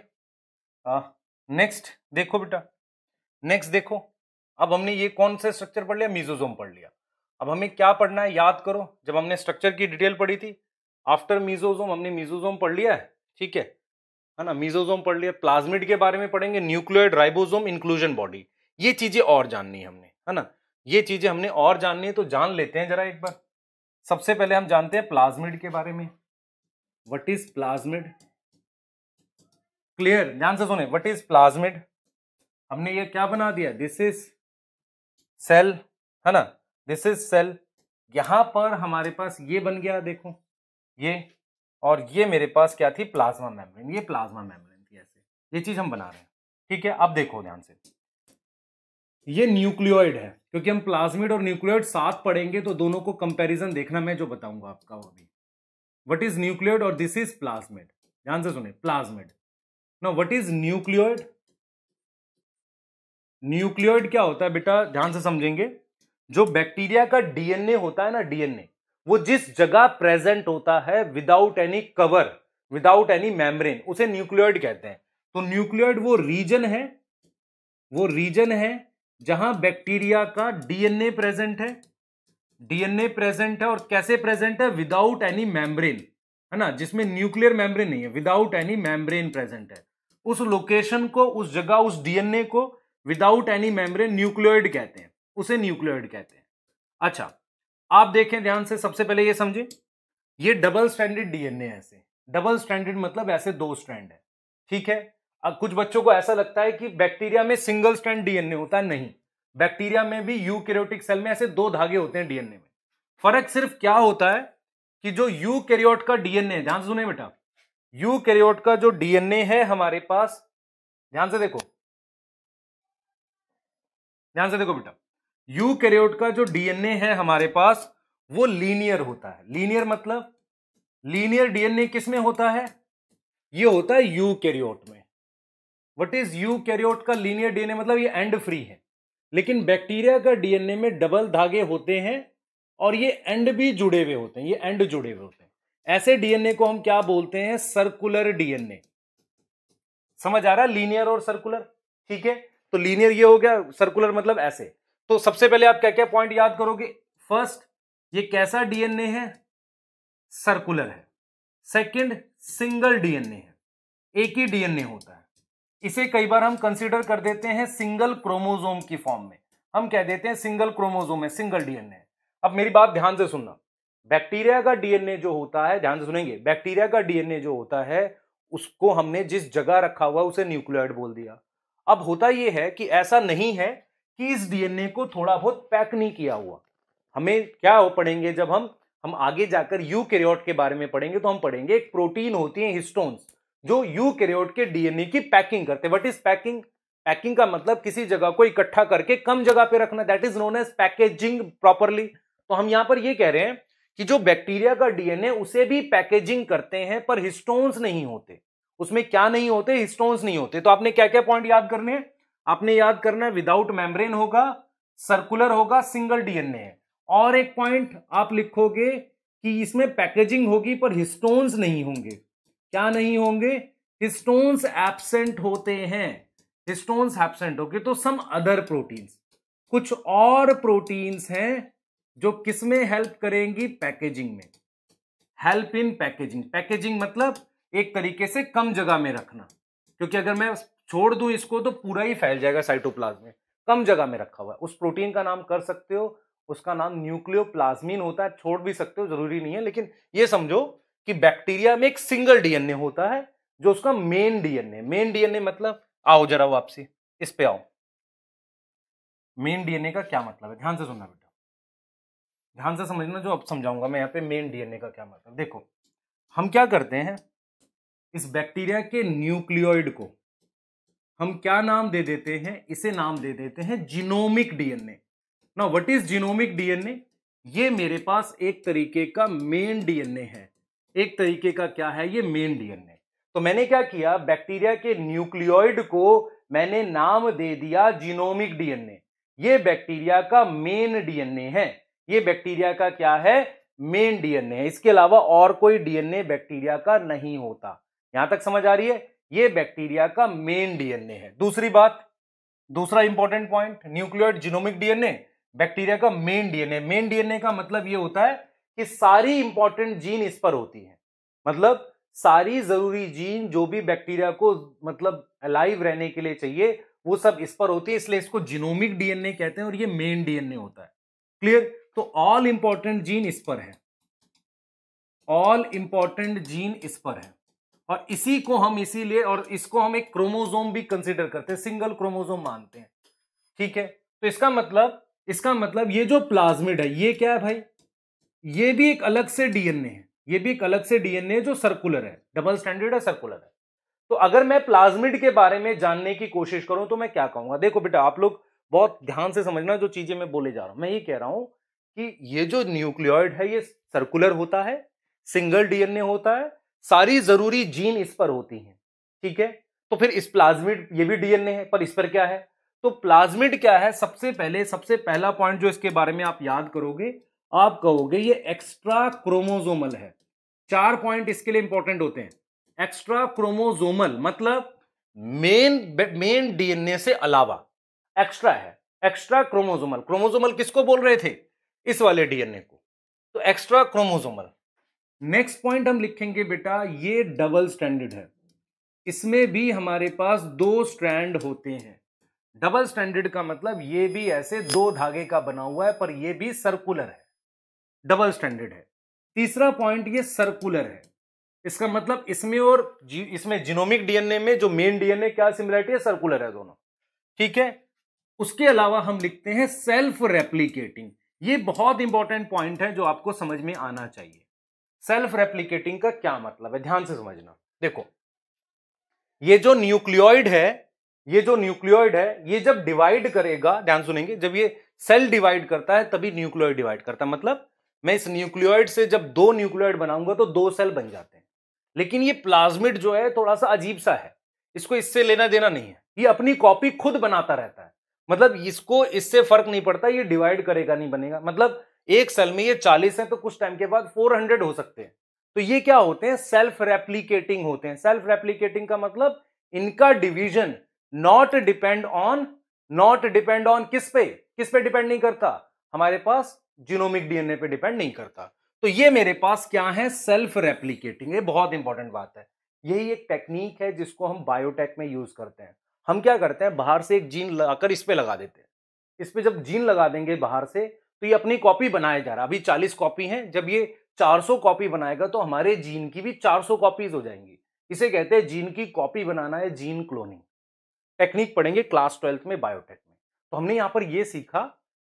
नेक्स्ट देखो बेटा नेक्स्ट देखो अब हमने ये कौन से स्ट्रक्चर पढ़ लिया मीजोजोम पढ़ लिया अब हमें क्या पढ़ना है याद करो जब हमने स्ट्रक्चर की डिटेल पढ़ी थी आफ्टर मीजोजोम हमने मीजोजोम पढ़ लिया है ठीक है है ना मीजोजोम पढ़ लिया प्लाज्मिड के बारे में पढ़ेंगे न्यूक्लियोइड राइबोजोम इंक्लूजन बॉडी ये चीजें और जाननी है हमने है ना ये चीजें हमने और जाननी है तो जान लेते हैं जरा एक बार सबसे पहले हम जानते हैं प्लाज्मिड के बारे में वट इज प्लाज्मिड क्लियर ध्यान से सुने वट इज प्लाज्मिड हमने ये क्या बना दिया दिस इज सेल है ना दिस इज सेल यहां पर हमारे पास ये बन गया देखो ये और ये मेरे पास क्या थी प्लाज्मा मेम्ब्रेन ये प्लाज्मा मेम्ब्रेन थी ऐसे ये चीज हम बना रहे हैं ठीक है अब देखो ध्यान से ये न्यूक्लियोइड है क्योंकि हम प्लाज्मिड और न्यूक्लियोइड साथ पढ़ेंगे तो दोनों को कंपैरिजन देखना मैं जो बताऊंगा आपका वो भी व्हाट इज न्यूक्लियोइड और दिस इज प्लाज्मिड ध्यान से सुने प्लाज्मिड ना व्हाट इज न्यूक्लियोइड न्यूक्लियोइड क्या होता है बेटा ध्यान से समझेंगे जो बैक्टीरिया का डीएनए होता है ना डीएनए वो जिस जगह प्रेजेंट होता है without any cover without any membrane उसे न्यूक्लियोइड कहते हैं तो न्यूक्लियोइड वो रीजन है वो रीजन है जहां बैक्टीरिया का डीएनए प्रेजेंट है डीएनए प्रेजेंट है और कैसे प्रेजेंट है विदाउट एनी मैमब्रेन है ना जिसमें न्यूक्लियर मैमब्रेन नहीं है विदाउट एनी मैमब्रेन प्रेजेंट है उस लोकेशन को उस जगह उस डीएनए को विदाउट एनी मैमब्रेन न्यूक्लियोइड कहते हैं उसे न्यूक्लियोइड कहते हैं अच्छा आप देखें ध्यान से सबसे पहले ये समझे ये डबल स्टैंडर्ड डीएनए ऐसे डबल स्टैंडर्ड मतलब ऐसे दो स्टैंड है ठीक है कुछ बच्चों को ऐसा लगता है कि बैक्टीरिया में सिंगल स्टैंड डीएनए होता है नहीं बैक्टीरिया में भी यूकैरियोटिक सेल में ऐसे दो धागे होते हैं डीएनए में फर्क सिर्फ क्या होता है कि जो कैरियोट का डीएनए ध्यान से सुने बेटा यूकैरियोट का जो डीएनए है हमारे पास ध्यान से देखो ध्यान से देखो बेटा यूकैरियोट का जो डीएनए है हमारे पास वो लीनियर होता है लीनियर मतलब लीनियर डीएनए किसमें होता है ये होता है यू में वट इज यू कैरियोट का लीनियर डीएनए मतलब ये एंड फ्री है लेकिन बैक्टीरिया का डीएनए में डबल धागे होते हैं और ये एंड भी जुड़े हुए होते हैं ये एंड जुड़े हुए होते हैं ऐसे डीएनए को हम क्या बोलते हैं सर्कुलर डीएनए समझ आ रहा है लीनियर और सर्कुलर ठीक है तो लीनियर ये हो गया सर्कुलर मतलब ऐसे तो सबसे पहले आप क्या क्या पॉइंट याद करोगे फर्स्ट ये कैसा डीएनए है सर्कुलर है सेकंड सिंगल डीएनए है एक ही डीएनए होता है इसे कई बार हम कंसिडर कर देते हैं सिंगल क्रोमोजोम की फॉर्म में हम कह देते हैं सिंगल क्रोमोजोम है सिंगल डीएनए अब मेरी बात ध्यान से सुनना बैक्टीरिया का डीएनए जो होता है ध्यान से सुनेंगे बैक्टीरिया का डीएनए जो होता है उसको हमने जिस जगह रखा हुआ उसे न्यूक्लियॉइड बोल दिया अब होता यह है कि ऐसा नहीं है कि इस डीएनए को थोड़ा बहुत पैक नहीं किया हुआ हमें क्या हो पढ़ेंगे जब हम हम आगे जाकर यू के बारे में पढ़ेंगे तो हम पढ़ेंगे एक प्रोटीन होती है हिस्टोन्स जो यू यूकैरियोट के डीएनए की पैकिंग करते वट इज पैकिंग पैकिंग का मतलब किसी जगह को इकट्ठा करके कम जगह पे रखना that is known as packaging properly तो हम यहां पर ये कह रहे हैं कि जो बैक्टीरिया का डीएनए उसे भी पैकेजिंग करते हैं पर हिस्टोन्स नहीं होते उसमें क्या नहीं होते हिस्टोन्स नहीं होते तो आपने क्या क्या पॉइंट याद करने हैं आपने याद करना है विदाउट मेम्ब्रेन होगा सर्कुलर होगा सिंगल डीएनए है और एक पॉइंट आप लिखोगे कि इसमें पैकेजिंग होगी पर हिस्टोन्स नहीं होंगे क्या नहीं होंगे हिस्टोन्स एबसेंट होते हैं हिस्टोन्स एबसेंट होंगे तो सम अदर प्रोटीन्स कुछ और प्रोटीन्स हैं जो किसमें हेल्प करेंगी पैकेजिंग में हेल्प इन पैकेजिंग पैकेजिंग मतलब एक तरीके से कम जगह में रखना क्योंकि अगर मैं छोड़ दूं इसको तो पूरा ही फैल जाएगा साइटोप्लाज्म में कम जगह में रखा हुआ है उस प्रोटीन का नाम कर सकते हो उसका नाम न्यूक्लियोप्लाज्मीन होता है छोड़ भी सकते हो जरूरी नहीं है लेकिन ये समझो कि बैक्टीरिया में एक सिंगल डीएनए होता है जो उसका मेन डीएनए मेन डीएनए मतलब आओ जरा वापसी इस पे आओ मेन डीएनए का क्या मतलब है ध्यान से सुनना बेटा ध्यान से समझना जो अब समझाऊंगा मैं यहाँ पे मेन डीएनए का क्या मतलब देखो हम क्या करते हैं इस बैक्टीरिया के न्यूक्लियोइड को हम क्या नाम दे देते हैं इसे नाम दे देते हैं जीनोमिक डीएनए ना व्हाट इज जीनोमिक डीएनए ये मेरे पास एक तरीके का मेन डीएनए है एक तरीके का क्या है ये मेन डीएनए तो मैंने क्या किया बैक्टीरिया के न्यूक्लियोइड को मैंने नाम दे दिया जीनोमिक डीएनए ये बैक्टीरिया का मेन डीएनए है ये बैक्टीरिया का क्या है मेन डीएनए है इसके अलावा और कोई डीएनए बैक्टीरिया का नहीं होता यहां तक समझ आ रही है ये बैक्टीरिया का मेन डीएनए है दूसरी बात दूसरा important point nucleoid genomic DNA bacteria का मेन डीएनए मेन डीएनए का मतलब ये होता है कि सारी इंपॉर्टेंट जीन इस पर होती है मतलब सारी जरूरी जीन जो भी बैक्टीरिया को मतलब अलाइव रहने के लिए चाहिए वो सब इस पर होती है इसलिए इसको जीनोमिक डीएनए कहते हैं और ये मेन डीएनए होता है क्लियर तो ऑल इंपॉर्टेंट जीन इस पर है ऑल इंपॉर्टेंट जीन इस पर है और इसी को हम इसीलिए और इसको हम एक क्रोमोजोम भी कंसिडर करते हैं सिंगल क्रोमोजोम मानते हैं ठीक है तो इसका मतलब इसका मतलब ये जो प्लाज्मिड है ये क्या है भाई ये भी एक अलग से डीएनए है ये भी एक अलग से डीएनए जो सर्कुलर है डबल स्टैंडर्ड है सर्कुलर है तो अगर मैं प्लाज्मिड के बारे में जानने की कोशिश करूं तो मैं क्या कहूंगा देखो बेटा आप लोग बहुत ध्यान से समझना जो चीजें मैं बोले जा रहा हूं मैं ये कह रहा हूं कि ये जो न्यूक्लियोइड है ये सर्कुलर होता है सिंगल डीएनए होता है सारी जरूरी जीन इस पर होती हैं ठीक है तो फिर इस प्लाज्मिड ये भी डीएनए है पर इस पर क्या है तो प्लाज्मिड क्या है सबसे पहले सबसे पहला पॉइंट जो इसके बारे में आप याद करोगे आप कहोगे ये एक्स्ट्रा क्रोमोजोमल है चार पॉइंट इसके लिए इंपॉर्टेंट होते हैं एक्स्ट्रा क्रोमोजोमल मतलब मेन मेन डीएनए से अलावा एक्स्ट्रा है एक्स्ट्रा क्रोमोजोमल क्रोमोजोमल किसको बोल रहे थे इस वाले डीएनए को तो एक्स्ट्रा क्रोमोजोमल नेक्स्ट पॉइंट हम लिखेंगे बेटा ये डबल स्टैंडर्ड है इसमें भी हमारे पास दो स्ट्रैंड होते हैं डबल स्टैंडर्ड का मतलब ये भी ऐसे दो धागे का बना हुआ है पर ये भी सर्कुलर है डबल स्टैंडर्ड है तीसरा पॉइंट ये सर्कुलर है इसका मतलब इसमें और इसमें जीनोमिक डीएनए में जो मेन डीएनए क्या सिमिलरिटी है सर्कुलर है दोनों ठीक है उसके अलावा हम लिखते हैं सेल्फ रेप्लीकेटिंग ये बहुत इंपॉर्टेंट पॉइंट है जो आपको समझ में आना चाहिए सेल्फ रेप्लीकेटिंग का क्या मतलब है ध्यान से समझना देखो ये जो न्यूक्लियोइड है ये जो न्यूक्लियोइड है ये जब डिवाइड करेगा ध्यान सुनेंगे जब ये सेल डिवाइड करता है तभी न्यूक्लियोइड डिवाइड करता है मतलब मैं इस न्यूक्लियोइड से जब दो न्यूक्लियोइड बनाऊंगा तो दो सेल बन जाते हैं लेकिन ये प्लाज्मिड जो है थोड़ा सा अजीब सा है इसको इससे लेना देना नहीं है ये अपनी कॉपी खुद बनाता रहता है मतलब इसको इससे फर्क नहीं पड़ता ये डिवाइड करेगा नहीं बनेगा मतलब एक सेल में ये चालीस है तो कुछ टाइम के बाद फोर हंड्रेड हो सकते हैं तो ये क्या होते हैं सेल्फ रेप्लीकेटिंग होते हैं सेल्फ रेप्लीकेटिंग का मतलब इनका division not depend on not depend on किस पे किस पे डिपेंड नहीं करता हमारे पास जीनोमिक डीएनए पे डिपेंड नहीं करता तो ये मेरे पास क्या है सेल्फ रेप्लीकेटिंग ये बहुत इंपॉर्टेंट बात है यही एक टेक्निक है जिसको हम बायोटेक में यूज करते हैं हम क्या करते हैं बाहर से एक जीन लगाकर इस पर लगा देते हैं इस पर जब जीन लगा देंगे बाहर से तो ये अपनी कॉपी बनाया जा रहा है अभी 40 कॉपी हैं जब ये 400 कॉपी बनाएगा तो हमारे जीन की भी 400 कॉपीज हो जाएंगी इसे कहते हैं जीन की कॉपी बनाना है जीन क्लोनिंग टेक्निक पढ़ेंगे क्लास ट्वेल्थ में बायोटेक में तो हमने यहाँ पर यह सीखा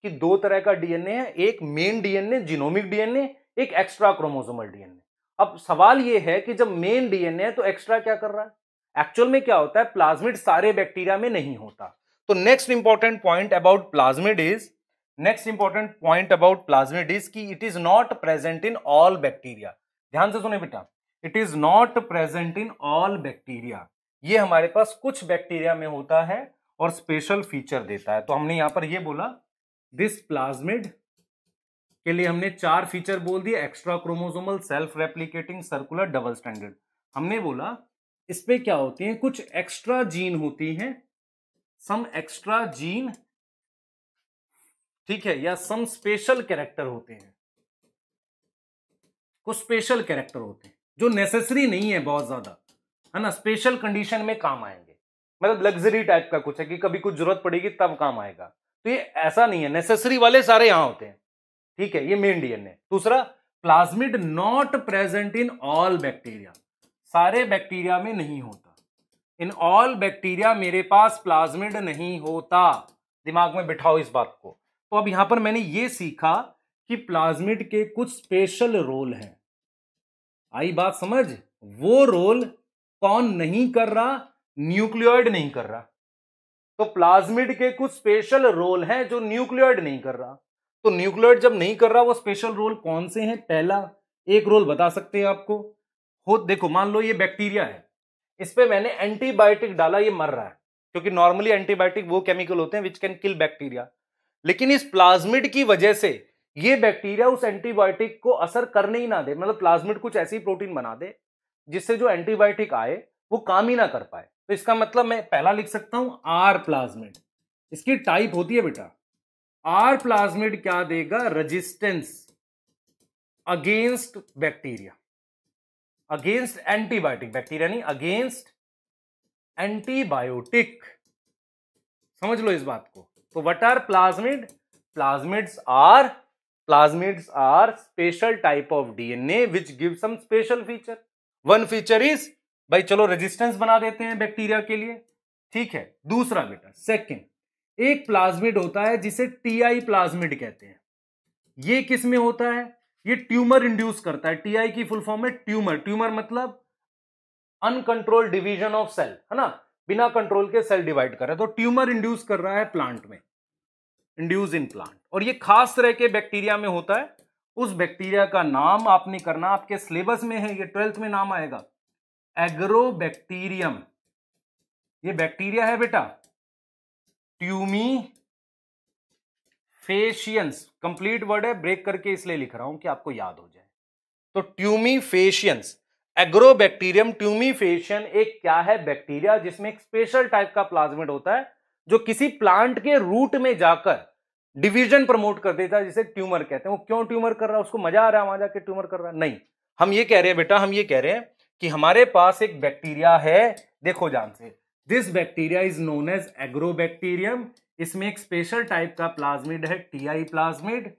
कि दो तरह का डीएनए है एक मेन डीएनए जीनोमिक डीएनए एक एक्स्ट्रा क्रोमोसोमल डीएनए अब सवाल यह है कि जब मेन डीएनए है तो एक्स्ट्रा क्या कर रहा है एक्चुअल में क्या होता है प्लाज्मिड सारे बैक्टीरिया में नहीं होता तो next important point about plasmid is next important point about plasmid is कि it is not present in all bacteria ध्यान से सुने बेटा it is not present in all bacteria ये हमारे पास कुछ बैक्टीरिया में होता है और स्पेशल फीचर देता है तो हमने यहां पर ये बोला दिस प्लाज्मिड के लिए हमने चार फीचर बोल दिए extra chromosomal self replicating circular double standard हमने बोला इस पे क्या होती हैं कुछ एक्स्ट्रा जीन होती हैं सम एक्स्ट्रा जीन ठीक है या सम स्पेशल कैरेक्टर होते हैं कुछ स्पेशल कैरेक्टर होते हैं जो नेसेसरी नहीं है बहुत ज्यादा है ना स्पेशल कंडीशन में काम आएंगे मतलब लग्जरी टाइप का कुछ है कि कभी कुछ जरूरत पड़ेगी तब काम आएगा तो ये ऐसा नहीं है नेसेसरी वाले सारे यहां होते हैं ठीक है ये मेन डीएनए दूसरा plasmid not present in all bacteria सारे बैक्टीरिया में नहीं होता इन ऑल बैक्टीरिया मेरे पास प्लाज्मिड नहीं होता दिमाग में बिठाओ इस बात को तो अब यहां पर मैंने ये सीखा कि प्लाज्मिड के कुछ स्पेशल रोल हैं आई बात समझ वो रोल कौन नहीं कर रहा न्यूक्लियोइड नहीं कर रहा तो प्लाज्मिड के कुछ स्पेशल रोल हैं जो न्यूक्लियोइड नहीं कर रहा तो न्यूक्लियोइड जब नहीं कर रहा वो स्पेशल रोल कौन से हैं पहला एक रोल बता सकते हैं आपको हो देखो मान लो ये बैक्टीरिया है इस पर मैंने एंटीबायोटिक डाला ये मर रहा है क्योंकि नॉर्मली एंटीबायोटिक वो केमिकल होते हैं विच कैन किल बैक्टीरिया लेकिन इस प्लाज्मिड की वजह से ये बैक्टीरिया उस एंटीबायोटिक को असर करने ही ना दे मतलब प्लाज्मिड कुछ ऐसी प्रोटीन बना दे जिससे जो एंटीबायोटिक आए वो काम ही ना कर पाए तो इसका मतलब मैं पहला लिख सकता हूं आर प्लाज्मिड इसकी टाइप होती है बेटा आर प्लाज्मिड क्या देगा resistance against bacteria against antibiotic bacteria नहीं अगेंस्ट एंटीबायोटिक समझ लो इस बात को तो what are plasmid plasmids are plasmids are special type of DNA which give some special feature one feature is भाई चलो रेजिस्टेंस बना देते हैं बैक्टीरिया के लिए ठीक है दूसरा बेटा सेकंड एक प्लाज्मिड होता है जिसे टीआई प्लाज्मिड कहते हैं ये किस में होता है ये ट्यूमर इंड्यूस करता है टीआई की फुल फॉर्म है ट्यूमर ट्यूमर मतलब अनकंट्रोल डिवीजन ऑफ सेल है ना बिना कंट्रोल के सेल डिवाइड कर रहा है तो ट्यूमर इंड्यूस कर रहा है प्लांट में इंड्यूस इन प्लांट और ये खास तरह के बैक्टीरिया में होता है उस बैक्टीरिया का नाम आपने करना आपके सिलेबस में है ये ट्वेल्थ में नाम आएगा एग्रोबैक्टीरियम ये बैक्टीरिया है बेटा ट्यूमी फेशियंस कंप्लीट वर्ड है ब्रेक करके इसलिए लिख रहा हूं कि आपको याद हो जाए तो ट्यूमी फेशियंस एग्रोबैक्टीरियम ट्यूमी फेशियन एक क्या है बैक्टीरिया जिसमें एक स्पेशल टाइप का प्लाज्मिड होता है जो किसी प्लांट के रूट में जाकर डिवीजन प्रमोट कर देता है जिसे ट्यूमर कहते हैं वो क्यों ट्यूमर कर रहा है उसको मजा आ रहा है वहां जाके ट्यूमर कर रहा है नहीं हम ये कह रहे हैं बेटा हम ये कह रहे हैं कि हमारे पास एक बैक्टीरिया है देखो जान से this bacteria is known as Agrobacterium इसमें एक स्पेशल टाइप का प्लाज्मिड है टीआई प्लाज्मिड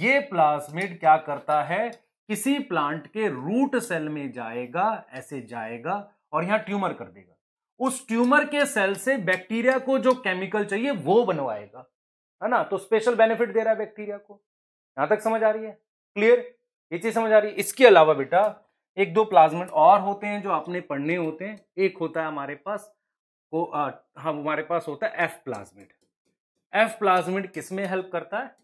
ये प्लाज्मिड क्या करता है किसी प्लांट के रूट सेल में जाएगा ऐसे जाएगा और यहां ट्यूमर कर देगा उस ट्यूमर के सेल से बैक्टीरिया को जो केमिकल चाहिए वो बनवाएगा है ना तो स्पेशल बेनिफिट दे रहा है बैक्टीरिया को यहां तक समझ आ रही है क्लियर ये चीज समझ आ रही है इसके अलावा बेटा एक दो प्लाज्मेट और होते हैं जो आपने पढ़ने होते हैं एक होता है हमारे पास को हम हाँ, हमारे पास होता है एफ प्लाज्मेट एफ प्लाज्मेट किस में हेल्प करता है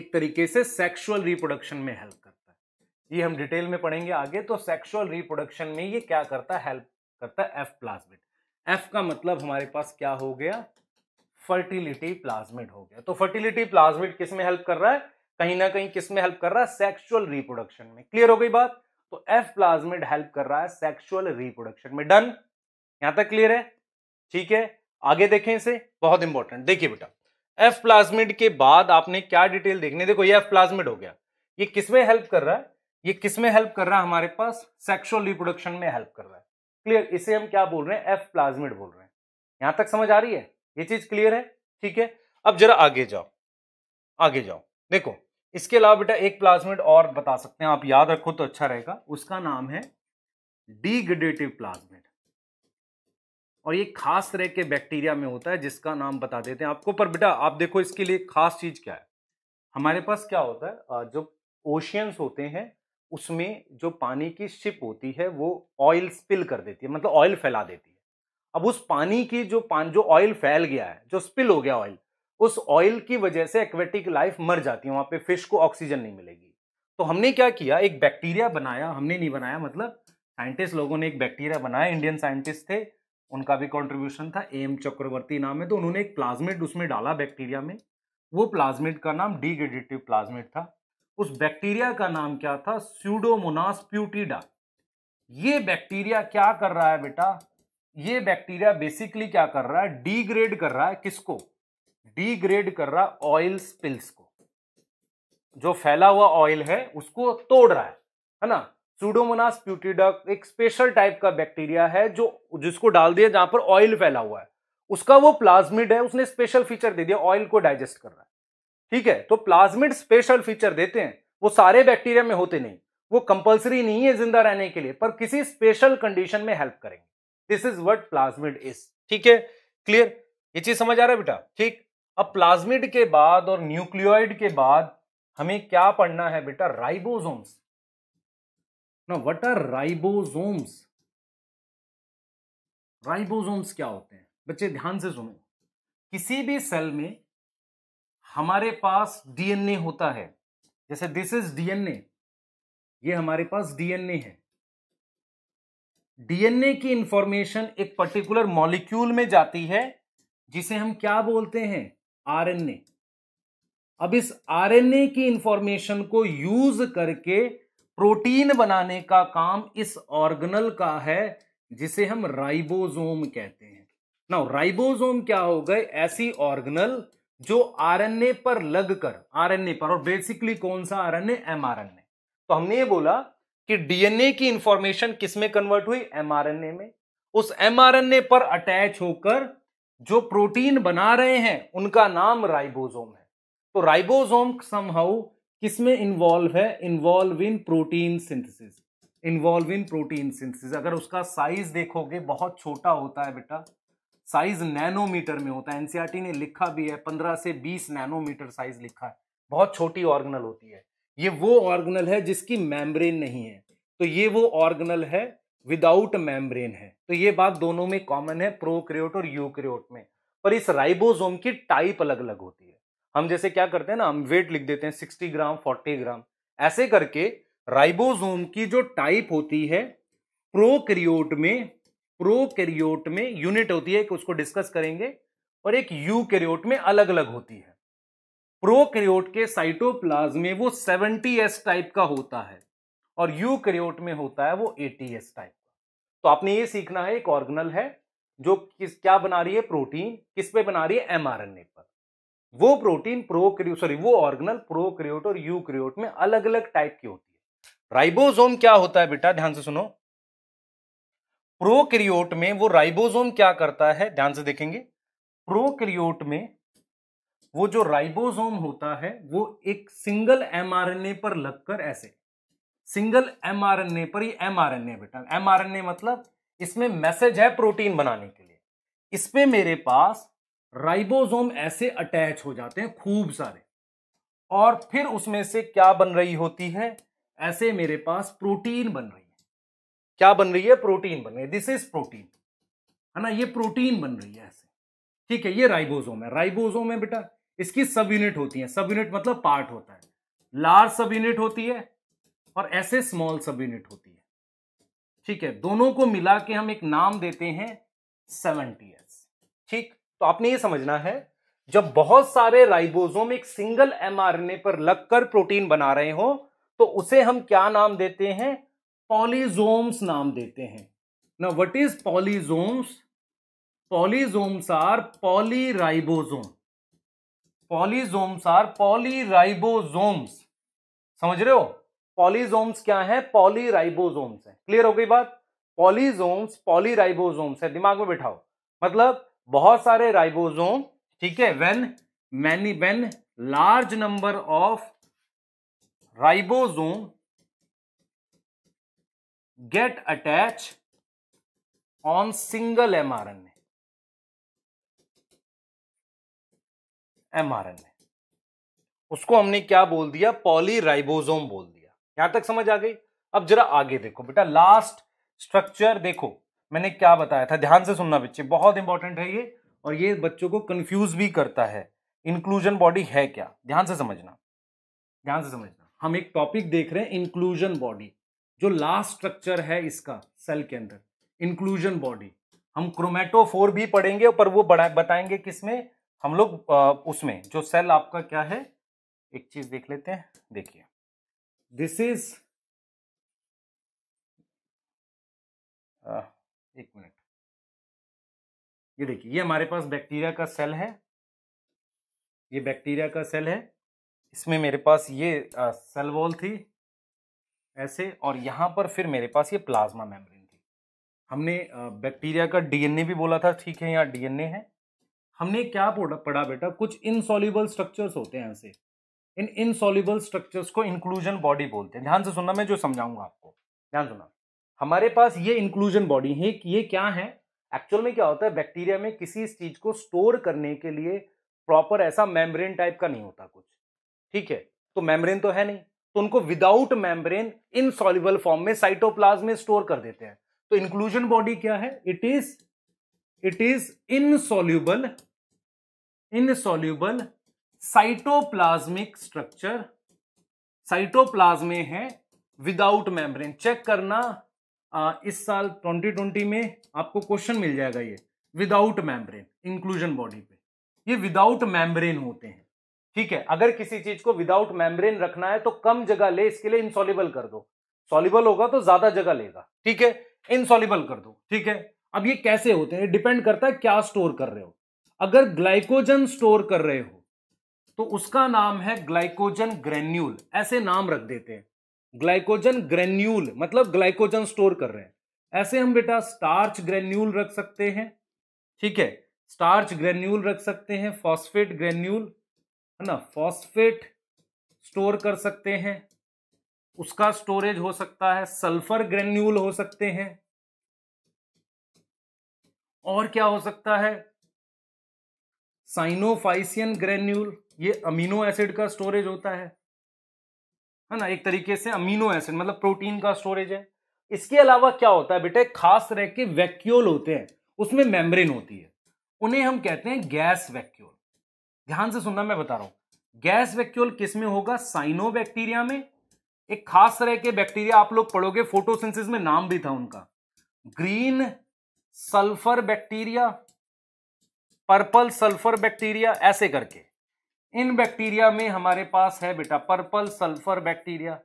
एक तरीके से सेक्सुअल रिप्रोडक्शन में हेल्प करता है ये हम डिटेल में पढ़ेंगे आगे तो सेक्सुअल रिप्रोडक्शन में ये क्या करता है हेल्प करता है एफ प्लाज्मेट एफ का मतलब हमारे पास क्या हो गया फर्टिलिटी प्लाज्मेट हो गया तो फर्टिलिटी प्लाज्मेट किस में हेल्प कर रहा है कहीं ना कहीं किस में हेल्प कर रहा है सेक्सुअल रिप्रोडक्शन में क्लियर हो गई बात तो एफ प्लाज्मिड हेल्प कर रहा है सेक्सुअल रिप्रोडक्शन में डन यहां तक क्लियर है ठीक है आगे देखें इसे बहुत इंपॉर्टेंट देखिए बेटा एफ प्लाज्मिड के बाद आपने क्या डिटेल देखने देखो ये एफ प्लाज्मिड हो गया ये किसमें हेल्प कर रहा है ये किसमें हेल्प कर रहा है हमारे पास सेक्सुअल रिप्रोडक्शन में हेल्प कर रहा है क्लियर इसे हम क्या बोल रहे हैं एफ प्लाज्मिड बोल रहे हैं यहां तक समझ आ रही है ये चीज क्लियर है ठीक है अब जरा आगे जाओ आगे जाओ देखो इसके अलावा बेटा एक प्लाज्मिड और बता सकते हैं आप याद रखो तो अच्छा रहेगा उसका नाम है डिग्रेडेटिव प्लाज्मिड और ये खास तरह के बैक्टीरिया में होता है जिसका नाम बता देते हैं आपको पर बेटा आप देखो इसके लिए खास चीज क्या है हमारे पास क्या होता है जो ओशियंस होते हैं उसमें जो पानी की शिप होती है वो ऑयल स्पिल कर देती है मतलब ऑयल फैला देती है अब उस पानी की जो पान जो ऑयल फैल गया है जो स्पिल हो गया ऑयल उस ऑयल की वजह से एक्वेटिक लाइफ मर जाती है वहां पे फिश को ऑक्सीजन नहीं मिलेगी तो हमने क्या किया एक बैक्टीरिया बनाया हमने नहीं बनाया मतलब साइंटिस्ट लोगों ने एक बैक्टीरिया बनाया इंडियन साइंटिस्ट थे उनका भी कॉन्ट्रीब्यूशन था एम चक्रवर्ती नाम है तो उन्होंने एक प्लाज्मेट उसमें डाला बैक्टीरिया में वो प्लाज्मेट का नाम डिग्रेडिटिव प्लाज्मेट था उस बैक्टीरिया का नाम क्या था स्यूडोमोनास प्यूटिडा ये बैक्टीरिया क्या कर रहा है बेटा ये बैक्टीरिया बेसिकली क्या कर रहा है डिग्रेड कर रहा है किसको डीग्रेड कर रहा ऑयल स्पिल्स को जो फैला हुआ ऑयल है उसको तोड़ रहा है है ना सूडोमोनास प्यूटिडक एक स्पेशल टाइप का बैक्टीरिया है जो जिसको डाल दिया जहां पर ऑयल फैला हुआ है उसका वो प्लाज्मिड है उसने स्पेशल फीचर दे दिया ऑयल को डाइजेस्ट कर रहा है ठीक है तो प्लाज्मिड स्पेशल फीचर देते हैं वो सारे बैक्टीरिया में होते नहीं वो कंपल्सरी नहीं है जिंदा रहने के लिए पर किसी स्पेशल कंडीशन में हेल्प करेंगे this is what plasmid is ठीक है क्लियर ये चीज समझ आ रहा है बेटा ठीक अब प्लाज्मिड के बाद और न्यूक्लियोइड के बाद हमें क्या पढ़ना है बेटा राइबोसोम्स ना व्हाट आर राइबोसोम्स राइबोसोम्स क्या होते हैं बच्चे ध्यान से सुनो किसी भी सेल में हमारे पास डीएनए होता है जैसे दिस इज डीएनए ये हमारे पास डीएनए है डीएनए की इंफॉर्मेशन एक पर्टिकुलर मॉलिक्यूल में जाती है जिसे हम क्या बोलते हैं आरएनए अब इस आरएनए की इंफॉर्मेशन को यूज करके प्रोटीन बनाने का काम इस ऑर्गनल का है जिसे हम राइबोसोम कहते हैं ना राइबोसोम क्या हो गए ऐसी ऑर्गनल जो आरएनए पर लगकर आरएनए पर और बेसिकली कौन सा आरएनए एमआरएनए तो हमने ये बोला कि डीएनए की इंफॉर्मेशन किस में कन्वर्ट हुई एमआरएनए में उस एमआरएनए पर अटैच होकर जो प्रोटीन बना रहे हैं उनका नाम राइबोसोम है तो राइबोसोम समहाउ किसमें इन्वॉल्व है involved in protein synthesis involved in protein synthesis अगर उसका साइज देखोगे बहुत छोटा होता है बेटा साइज नैनोमीटर में होता है एनसीईआरटी e ने लिखा भी है पंद्रह से बीस नैनोमीटर साइज लिखा है बहुत छोटी ऑर्गनल होती है ये वो ऑर्गनल है जिसकी मेम्ब्रेन नहीं है तो ये वो ऑर्गनल है विदाउट मेम्ब्रेन है तो ये बात दोनों में कॉमन है प्रोक्रियोट और यूक्रियोट में पर इस राइबोसोम की टाइप अलग अलग होती है हम जैसे क्या करते हैं ना हम वेट लिख देते हैं सिक्सटी ग्राम फोर्टी ग्राम ऐसे करके राइबोसोम की जो टाइप होती है प्रोक्रियोट में प्रोक्रियोट में यूनिट होती है कि उसको डिस्कस करेंगे और एक यूक्रियोट में अलग अलग होती है प्रोक्रियोट के साइटोप्लाज्म में वो 70s टाइप का होता है और यू यूकैरियोट में होता है वो एटीएस टाइप का तो आपने ये सीखना है एक ऑर्गनल है जो किस क्या बना रही है प्रोटीन किस पे बना रही है एमआरएनए पर वो प्रोटीन प्रोक्रियो सॉरी वो ऑर्गनल प्रो क्रियोट और यू क्रियोट में अलग अलग टाइप की होती है राइबोसोम क्या होता है बेटा ध्यान से सुनो प्रो क्रियोट में वो राइबोसोम क्या करता है ध्यान से देखेंगे प्रो क्रियोट में वो जो राइबोसोम होता है वो एक सिंगल एमआरएनए पर लगकर ऐसे सिंगल एमआरएनए पर एन एमआरएनए बेटा एमआरएनए मतलब इसमें मैसेज है प्रोटीन बनाने के लिए इसमें मेरे पास राइबोसोम ऐसे अटैच हो जाते हैं खूब सारे और फिर उसमें से क्या बन रही होती है ऐसे मेरे पास प्रोटीन बन रही है क्या बन रही है प्रोटीन बन रही है दिस इज प्रोटीन है ना ये प्रोटीन बन रही है ऐसे ठीक है ये राइबोसोम है राइबोसोम है बेटा इसकी सब यूनिट होती है सब यूनिट मतलब पार्ट होता है लार्ज सब यूनिट होती है और ऐसे स्मॉल सब यूनिट होती है ठीक है दोनों को मिला के हम एक नाम देते हैं सेवेंटी ठीक तो आपने ये समझना है जब बहुत सारे राइबोजोम एक सिंगल एमआरएनए पर लगकर प्रोटीन बना रहे हो तो उसे हम क्या नाम देते हैं पॉलीजोम्स नाम देते हैं ना what is polysomes polysomes are polyribosome polysomes are polyribosomes समझ रहे हो पॉलीजोम्स क्या है पॉलीराइबोजोम्स है क्लियर हो गई बात पॉलीजोम्स पॉलीराइबोजोम्स है दिमाग में बिठाओ मतलब बहुत सारे राइबोजोम ठीक है when many when large number of ribosome get attach on single mRNA mRNA उसको हमने क्या बोल दिया पॉलीराइबोजोम बोल दिया यहां तक समझ आ गई अब जरा आगे देखो बेटा लास्ट स्ट्रक्चर देखो मैंने क्या बताया था ध्यान से सुनना बच्चे बहुत इंपॉर्टेंट है ये और ये बच्चों को कंफ्यूज भी करता है इंक्लूजन बॉडी है क्या ध्यान से समझना ध्यान से समझना हम एक टॉपिक देख रहे हैं इंक्लूजन बॉडी जो लास्ट स्ट्रक्चर है इसका सेल के अंदर इंक्लूजन बॉडी हम क्रोमेटोफोर भी पढ़ेंगे पर वो बड़ा बताएंगे किसमें हम लोग उसमें जो सेल आपका क्या है एक चीज देख लेते हैं देखिए दिस इज एक मिनट ये देखिए ये हमारे पास बैक्टीरिया का सेल है ये बैक्टीरिया का सेल है इसमें मेरे पास ये आ, सेल वॉल थी ऐसे और यहाँ पर फिर मेरे पास ये प्लाज्मा मेम्ब्रेन थी हमने बैक्टीरिया का डीएनए भी बोला था ठीक है यहाँ डीएनए है हमने क्या पढ़ा बेटा कुछ इनसॉल्युबल स्ट्रक्चर्स होते हैं ऐसे इन इनसॉल्यूबल स्ट्रक्चर्स को इंक्लूजन बॉडी बोलते हैं ध्यान से सुनना मैं जो समझाऊंगा आपको ध्यान सुना हमारे पास ये इंक्लूजन बॉडी है कि ये क्या है एक्चुअल में क्या होता है बैक्टीरिया में किसी चीज को स्टोर करने के लिए प्रॉपर ऐसा मेम्ब्रेन टाइप का नहीं होता कुछ ठीक है तो मेम्ब्रेन तो है नहीं तो उनको विदाउट मेम्ब्रेन इनसॉल्यूबल फॉर्म में साइटोप्लाज में स्टोर कर देते हैं तो इंक्लूजन बॉडी क्या है it is it is insoluble insoluble cytoplasmic structure साइटोप्लाज्मे है विदाउट मेम्ब्रेन चेक करना आ, इस साल 2020 में आपको क्वेश्चन मिल जाएगा ये विदाउट मेम्ब्रेन इंक्लूजन बॉडी पे ये विदाउट मेम्ब्रेन होते हैं ठीक है अगर किसी चीज को विदाउट मेम्ब्रेन रखना है तो कम जगह ले इसके लिए इनसॉलिबल कर दो सॉलिबल होगा तो ज्यादा जगह लेगा ठीक है इनसॉलिबल कर दो ठीक है अब ये कैसे होते हैं डिपेंड करता है क्या स्टोर कर रहे हो अगर ग्लाइकोजन स्टोर कर रहे हो तो उसका नाम है ग्लाइकोजन ग्रेन्यूल ऐसे नाम रख देते हैं ग्लाइकोजन ग्रेन्यूल मतलब ग्लाइकोजन स्टोर कर रहे हैं ऐसे हम बेटा स्टार्च ग्रेन्यूल रख सकते हैं ठीक है स्टार्च ग्रेन्यूल रख सकते हैं फॉस्फेट ग्रेन्यूल है ना फॉस्फेट स्टोर कर सकते हैं उसका स्टोरेज हो सकता है सल्फर ग्रेन्यूल हो सकते हैं और क्या हो सकता है साइनोफाइसियन ग्रेन्यूल ये अमीनो एसिड का स्टोरेज होता है है ना एक तरीके से अमीनो एसिड मतलब प्रोटीन का स्टोरेज है इसके अलावा क्या होता है बेटे खास रह के वैक्यूल होते हैं उसमें मेम्ब्रेन होती है उन्हें हम कहते हैं गैस वैक्यूल ध्यान से सुनना मैं बता रहा हूं गैस वैक्यूल किसमें होगा साइनो बैक्टीरिया में एक खास तरह के बैक्टीरिया आप लोग पढ़ोगे फोटोसिंथेसिस में नाम भी था उनका green sulphur bacteria purple sulphur bacteria ऐसे करके इन बैक्टीरिया में हमारे पास है बेटा पर्पल सल्फर बैक्टीरिया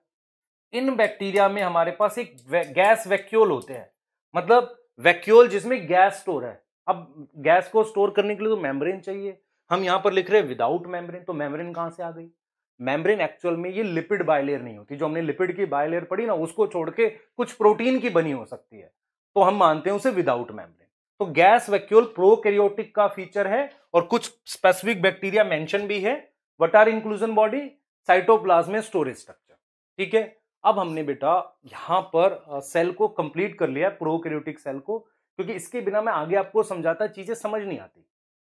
इन बैक्टीरिया में हमारे पास एक गैस वैक्यूल होते हैं मतलब वैक्यूल जिसमें गैस स्टोर है अब गैस को स्टोर करने के लिए तो मेम्ब्रेन चाहिए हम यहां पर लिख रहे हैं विदाउट मेम्ब्रेन तो मेम्ब्रेन कहां से आ गई मेम्ब्रेन एक्चुअल में ये लिपिड बायलेयर नहीं होती जो हमने लिपिड की बायलेयर पढ़ी ना उसको छोड़ के कुछ प्रोटीन की बनी हो सकती है तो हम मानते हैं उसे विदाउट मेम्ब्रेन तो गैस वैक्यूल प्रोकैरियोटिक का फीचर है और कुछ स्पेसिफिक बैक्टीरिया मेंशन भी है what are inclusion body cytoplasm storage structure ठीक है अब हमने बेटा यहां पर सेल को कंप्लीट कर लिया प्रोकैरियोटिक सेल को क्योंकि इसके बिना मैं आगे आपको समझाता चीजें समझ नहीं आती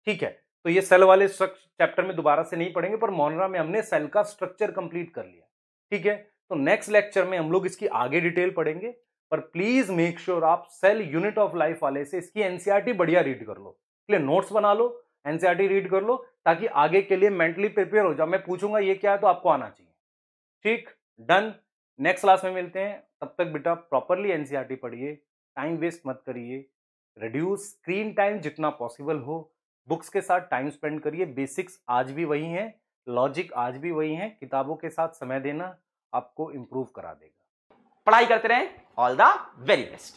ठीक है तो ये सेल वाले चैप्टर में दोबारा से नहीं पढ़ेंगे पर मोनरा में हमने सेल का स्ट्रक्चर कंप्लीट कर लिया ठीक है तो नेक्स्ट लेक्चर में हम लोग इसकी आगे डिटेल पढ़ेंगे पर प्लीज मेक श्योर आप सेल यूनिट ऑफ लाइफ वाले से इसकी एनसीआरटी e बढ़िया रीड कर लो इसलिए नोट्स बना लो एनसीआरटी रीड e कर लो ताकि आगे के लिए मेंटली प्रिपेयर हो जाओ मैं पूछूंगा ये क्या है तो आपको आना चाहिए ठीक डन नेक्स्ट क्लास में मिलते हैं तब तक बेटा प्रॉपरली एनसीआरटी e पढ़िए टाइम वेस्ट मत करिए रिड्यूस स्क्रीन टाइम जितना पॉसिबल हो बुक्स के साथ टाइम स्पेंड करिए बेसिक्स आज भी वही हैं लॉजिक आज भी वही हैं किताबों के साथ समय देना आपको इम्प्रूव करा देगा पढ़ाई करते रहें all the very best.